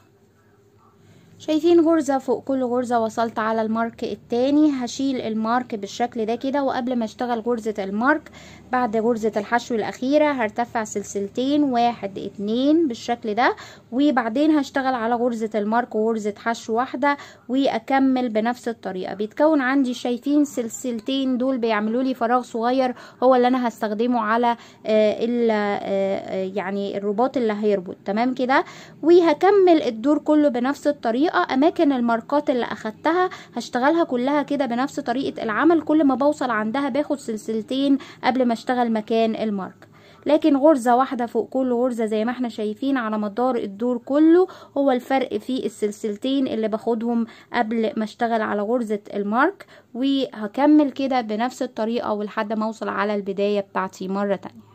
شايفين غرزة فوق كل غرزة وصلت على المارك التاني هشيل المارك بالشكل ده كده وقبل ما اشتغل غرزة المارك بعد غرزة الحشو الاخيرة هرتفع سلسلتين واحد اتنين بالشكل ده وبعدين هشتغل على غرزة المارك وغرزة حشو واحدة واكمل بنفس الطريقة بيتكون عندي شايفين سلسلتين دول بيعملوا لي فراغ صغير هو اللي انا هستخدمه على آه، آه، آه، يعني الرباط اللي هيربط تمام كده وهكمل الدور كله بنفس الطريقة اماكن الماركات اللي اخدتها هشتغلها كلها كده بنفس طريقة العمل كل ما بوصل عندها باخد سلسلتين قبل ما اشتغل مكان المارك لكن غرزة واحدة فوق كل غرزة زي ما احنا شايفين على مدار الدور كله هو الفرق في السلسلتين اللي باخدهم قبل ما اشتغل على غرزة المارك وهكمل كده بنفس الطريقة ولحد ما اوصل على البداية بتاعتي مرة تانية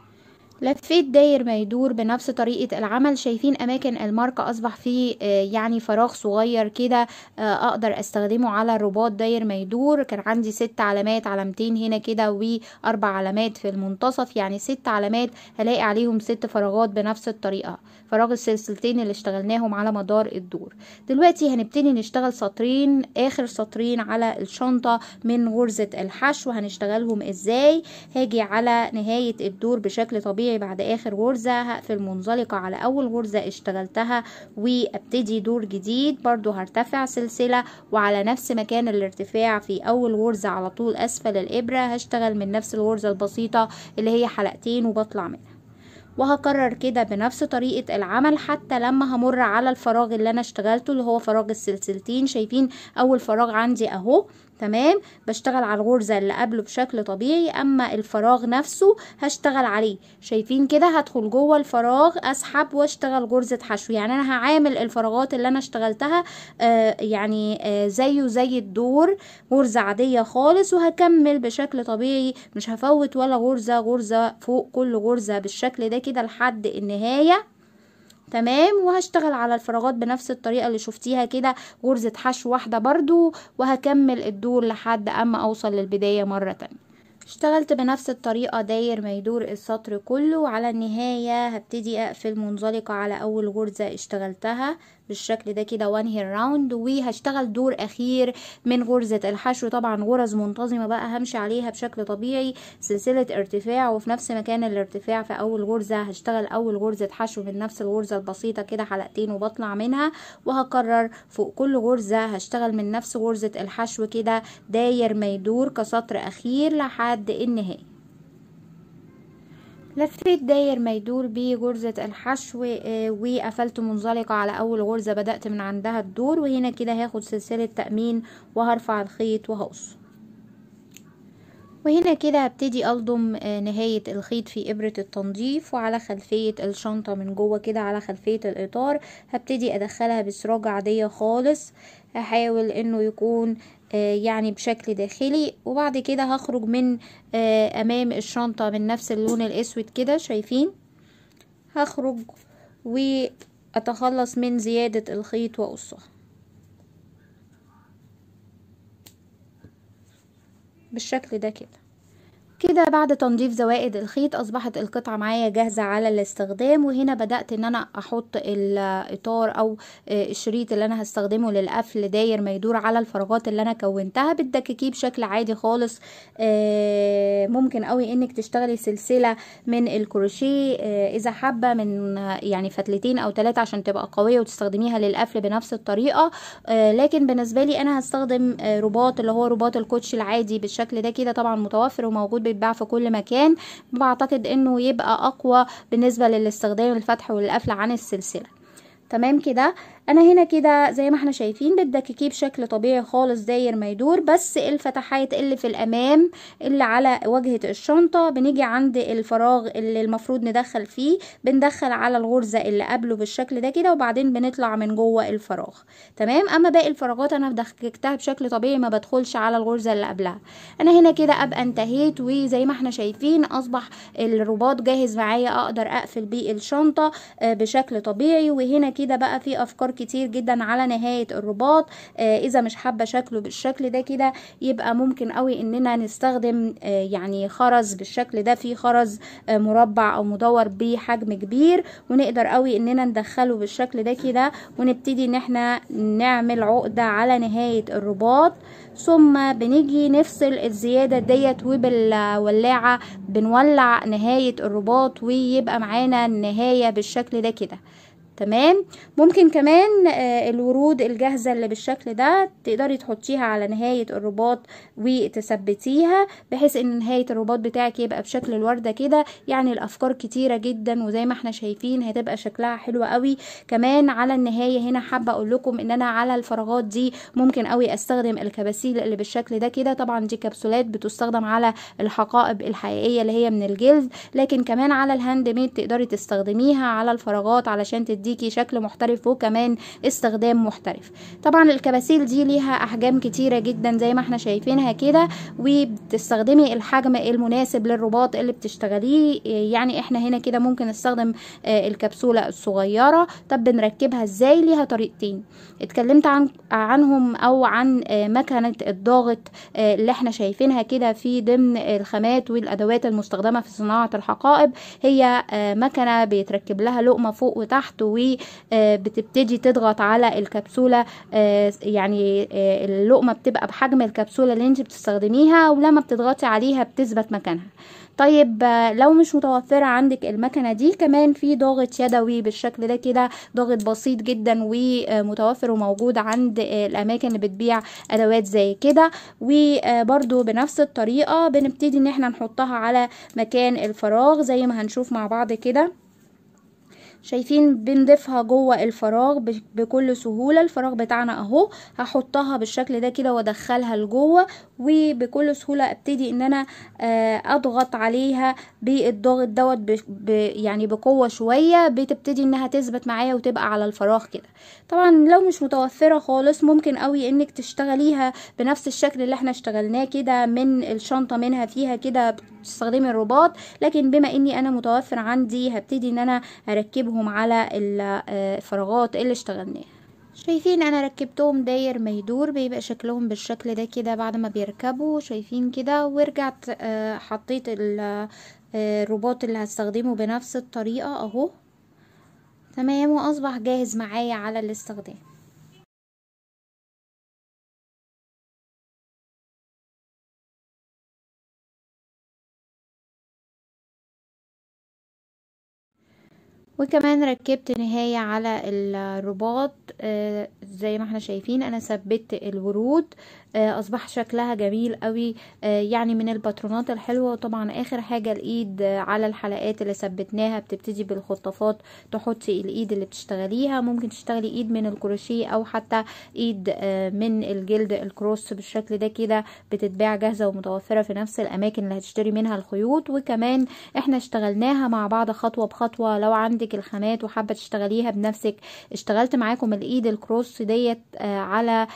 لفيت داير ما يدور بنفس طريقة العمل شايفين أماكن الماركة أصبح فيه آه، يعني فراغ صغير كده آه، أقدر أستخدمه على الرباط داير ما يدور كان عندي ست علامات علامتين هنا كده وأربع علامات في المنتصف يعني ست علامات هلاقي عليهم ست فراغات بنفس الطريقة فراغ السلسلتين اللي اشتغلناهم على مدار الدور دلوقتي هنبتدي نشتغل سطرين اخر سطرين على الشنطة من غرزة الحشو هنشتغلهم ازاي هاجي على نهاية الدور بشكل طبيعي بعد اخر غرزة هقفل منزلقة على اول غرزة اشتغلتها وابتدي دور جديد برضو هرتفع سلسلة وعلى نفس مكان الارتفاع في اول غرزة على طول اسفل الابرة هشتغل من نفس الغرزة البسيطة اللي هي حلقتين وبطلع منها وهكرر كده بنفس طريقة العمل حتى لما همر على الفراغ اللي انا اشتغلته اللي هو فراغ السلسلتين شايفين اول فراغ عندي اهو تمام بشتغل على الغرزة اللي قبله بشكل طبيعي اما الفراغ نفسه هشتغل عليه شايفين كده هدخل جوه الفراغ اسحب واشتغل غرزة حشو يعني انا هعامل الفراغات اللي انا اشتغلتها آه يعني آه زيه زي الدور غرزة عادية خالص وهكمل بشكل طبيعي مش هفوت ولا غرزة غرزة فوق كل غرزة بالشكل ده كده لحد النهاية تمام وهشتغل على الفراغات بنفس الطريقة اللي شفتيها كده غرزة حشو واحدة برضو وهكمل الدور لحد اما اوصل للبداية مرة تانية اشتغلت بنفس الطريقة داير ما يدور السطر كله وعلى النهاية هبتدي اقفل منزلقة على اول غرزة اشتغلتها بالشكل ده كده وانهي راوند وهشتغل دور اخير من غرزة الحشو طبعا غرز منتظمة بقى همشي عليها بشكل طبيعي سلسلة ارتفاع وفي نفس مكان الارتفاع في اول غرزة هشتغل اول غرزة حشو من نفس الغرزة البسيطة كده حلقتين وبطلع منها وهكرر فوق كل غرزة هشتغل من نفس غرزة الحشو كده داير ما يدور كسطر اخير لحد النهاية لفيت داير ما يدور بيه غرزة الحشو آه، وقفلت منزلقة على أول غرزة بدأت من عندها الدور وهنا كده هاخد سلسلة تأمين وهرفع الخيط وهقص وهنا كده هبتدي ألضم آه، نهاية الخيط في إبرة التنظيف وعلى خلفية الشنطة من جوه كده على خلفية الإطار هبتدي أدخلها بسراج عادية خالص هحاول إنه يكون آه، يعني بشكل داخلي وبعد كده هخرج من آه، امام الشنطة من نفس اللون الاسود كده شايفين هخرج واتخلص من زيادة الخيط وقصه بالشكل ده كده كده بعد تنظيف زوائد الخيط اصبحت القطعة معايا جاهزة على الاستخدام وهنا بدأت ان انا احط الاطار او آه، الشريط اللي انا هستخدمه للقفل داير ما يدور على الفراغات اللي انا كونتها بتدككيه بشكل عادي خالص آه، ممكن قوي انك تشتغلي سلسلة من الكروشيه آه، اذا حابة من يعني فتلتين او ثلاثة عشان تبقى قوية وتستخدميها للقفل بنفس الطريقة لكن بالنسبة لي انا هستخدم رباط اللي هو رباط الكوتش العادي بالشكل ده كده طبعا متوفر وموجود بيتباع في كل مكان بعتقد انه يبقى اقوى بالنسبه للاستخدام الفتح والقفل عن السلسله تمام كده انا هنا كده زي ما احنا شايفين بتدككيه بشكل طبيعي خالص داير ما يدور بس الفتحات اللي في الامام اللي على واجهة الشنطة بنيجي عند الفراغ اللي المفروض ندخل فيه بندخل على الغرزة اللي قبله بالشكل ده كده وبعدين بنطلع من جوه الفراغ تمام اما باقي الفراغات انا دككتها بشكل طبيعي ما بدخلش على الغرزة اللي قبلها انا هنا كده ابقى انتهيت وزي ما احنا شايفين اصبح الرباط جاهز معايا اقدر اقفل بيه الشنطة آه، بشكل طبيعي وهنا كده بقى في افكار كتير جدا على نهاية الرباط آه، اذا مش حابة شكله بالشكل ده كده يبقى ممكن قوي اننا نستخدم آه، يعني خرز بالشكل ده في خرز آه، مربع او مدور بحجم كبير ونقدر قوي اننا ندخله بالشكل ده كده ونبتدي ان احنا نعمل عقدة على نهاية الرباط ثم بنيجي نفصل الزيادة ديت وبالولاعة بنولع نهاية الرباط ويبقى معانا النهاية بالشكل ده كده تمام ممكن كمان آه، الورود الجاهزة اللي بالشكل ده تقدري تحطيها على نهاية الرباط وتثبتيها بحيث ان نهاية الرباط بتاعك يبقى بشكل الوردة كده يعني الافكار كتيرة جدا وزي ما احنا شايفين هتبقى شكلها حلو قوي كمان على النهاية هنا حابة اقول لكم ان انا على الفراغات دي ممكن قوي استخدم الكباسيل اللي بالشكل ده كده طبعا دي كبسولات بتستخدم على الحقائب الحقيقية اللي هي من الجلد لكن كمان على الهاند ميد تقدري تستخدميها على الفراغات علشان تدي بيديكي شكل محترف وكمان استخدام محترف طبعا الكباسيل دي ليها احجام كتيره جدا زي ما احنا شايفينها كده وبتستخدمي الحجم المناسب للرباط اللي بتشتغليه يعني احنا هنا كده ممكن نستخدم آه، الكبسوله الصغيره طب بنركبها ازاي ليها طريقتين اتكلمت عن عنهم او عن آه، مكنه الضاغط آه، اللي احنا شايفينها كده في ضمن الخامات والادوات المستخدمه في صناعه الحقائب هي مكنه بيتركب لها لقمه فوق وتحت وبتبتدي آه، تضغط على الكبسولة آه، يعني آه، اللقمة بتبقى بحجم الكبسولة اللي انت بتستخدميها ولما بتضغطي عليها بتثبت مكانها طيب لو مش متوفرة عندك المكنة دي كمان في ضغط يدوي بالشكل ده كده ضغط بسيط جدا ومتوفر وموجود عند الأماكن اللي بتبيع أدوات زي كده وبرده بنفس الطريقة بنبتدي إن احنا نحطها على مكان الفراغ زي ما هنشوف مع بعض كده شايفين بنضيفها جوه الفراغ بكل سهولة الفراغ بتاعنا اهو هحطها بالشكل ده كده وادخلها لجوه وبكل سهولة ابتدي ان انا آه، اضغط عليها بالضغط دوت يعني بقوة شوية بتبتدي انها تثبت معايا وتبقى على الفراغ كده طبعا لو مش متوفرة خالص ممكن قوي انك تشتغليها بنفس الشكل اللي احنا اشتغلناه كده من الشنطة منها فيها كده بتستخدمي الرباط لكن بما اني انا متوفر عندي هبتدي ان انا اركبهم على آه، الفراغات اللي اشتغلناها شايفين انا ركبتهم داير ما يدور بيبقى شكلهم بالشكل ده كده بعد ما بيركبوا شايفين كده ورجعت آه، حطيت آه، الرباط اللي هستخدمه بنفس الطريقة اهو تمام واصبح جاهز معايا على الاستخدام وكمان ركبت نهاية على الرباط آه، زي ما احنا شايفين انا ثبت الورود آه، اصبح شكلها جميل قوي آه، يعني من الباترونات الحلوه وطبعا اخر حاجه الايد آه، على الحلقات اللي ثبتناها بتبتدي بالخطافات تحطي الايد اللي بتشتغليها ممكن تشتغلي ايد من الكروشيه او حتى ايد من الجلد الكروس بالشكل ده كده بتتباع جاهزه ومتوفره في نفس الاماكن اللي هتشتري منها الخيوط وكمان احنا اشتغلناها مع بعض خطوه بخطوه لو عندك الخامات وحابه تشتغليها بنفسك اشتغلت معاكم الايد الكروس ديت على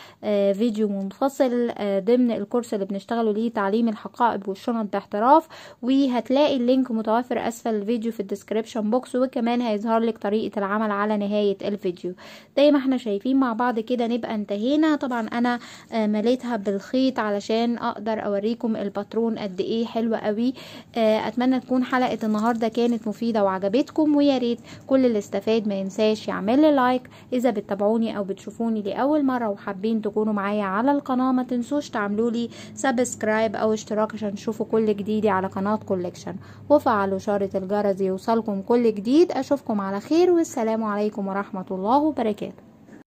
فيديو منفصل بيشتغل آه، ضمن الكورس اللي بنشتغله ليه تعليم الحقائب والشنط باحتراف وهتلاقي اللينك متوفر اسفل الفيديو في الديسكريبشن بوكس وكمان هيظهر لك طريقه العمل على نهايه الفيديو زي ما احنا شايفين مع بعض كده نبقى انتهينا طبعا انا آه، مليتها بالخيط علشان اقدر اوريكم الباترون قد ايه حلو قوي آه، اتمنى تكون حلقه النهارده كانت مفيده وعجبتكم ويا ريت كل اللي استفاد ما ينساش يعمل لي لايك اذا بتتابعوني او بتشوفوني لاول مره وحابين تكونوا معايا على القناه ما تنسوش تعملوا لي سبسكرايب او اشتراك عشان تشوفوا كل جديد على قناه كولكشن وفعلوا شارة الجرس يوصلكم كل جديد اشوفكم على خير والسلام عليكم ورحمه الله وبركاته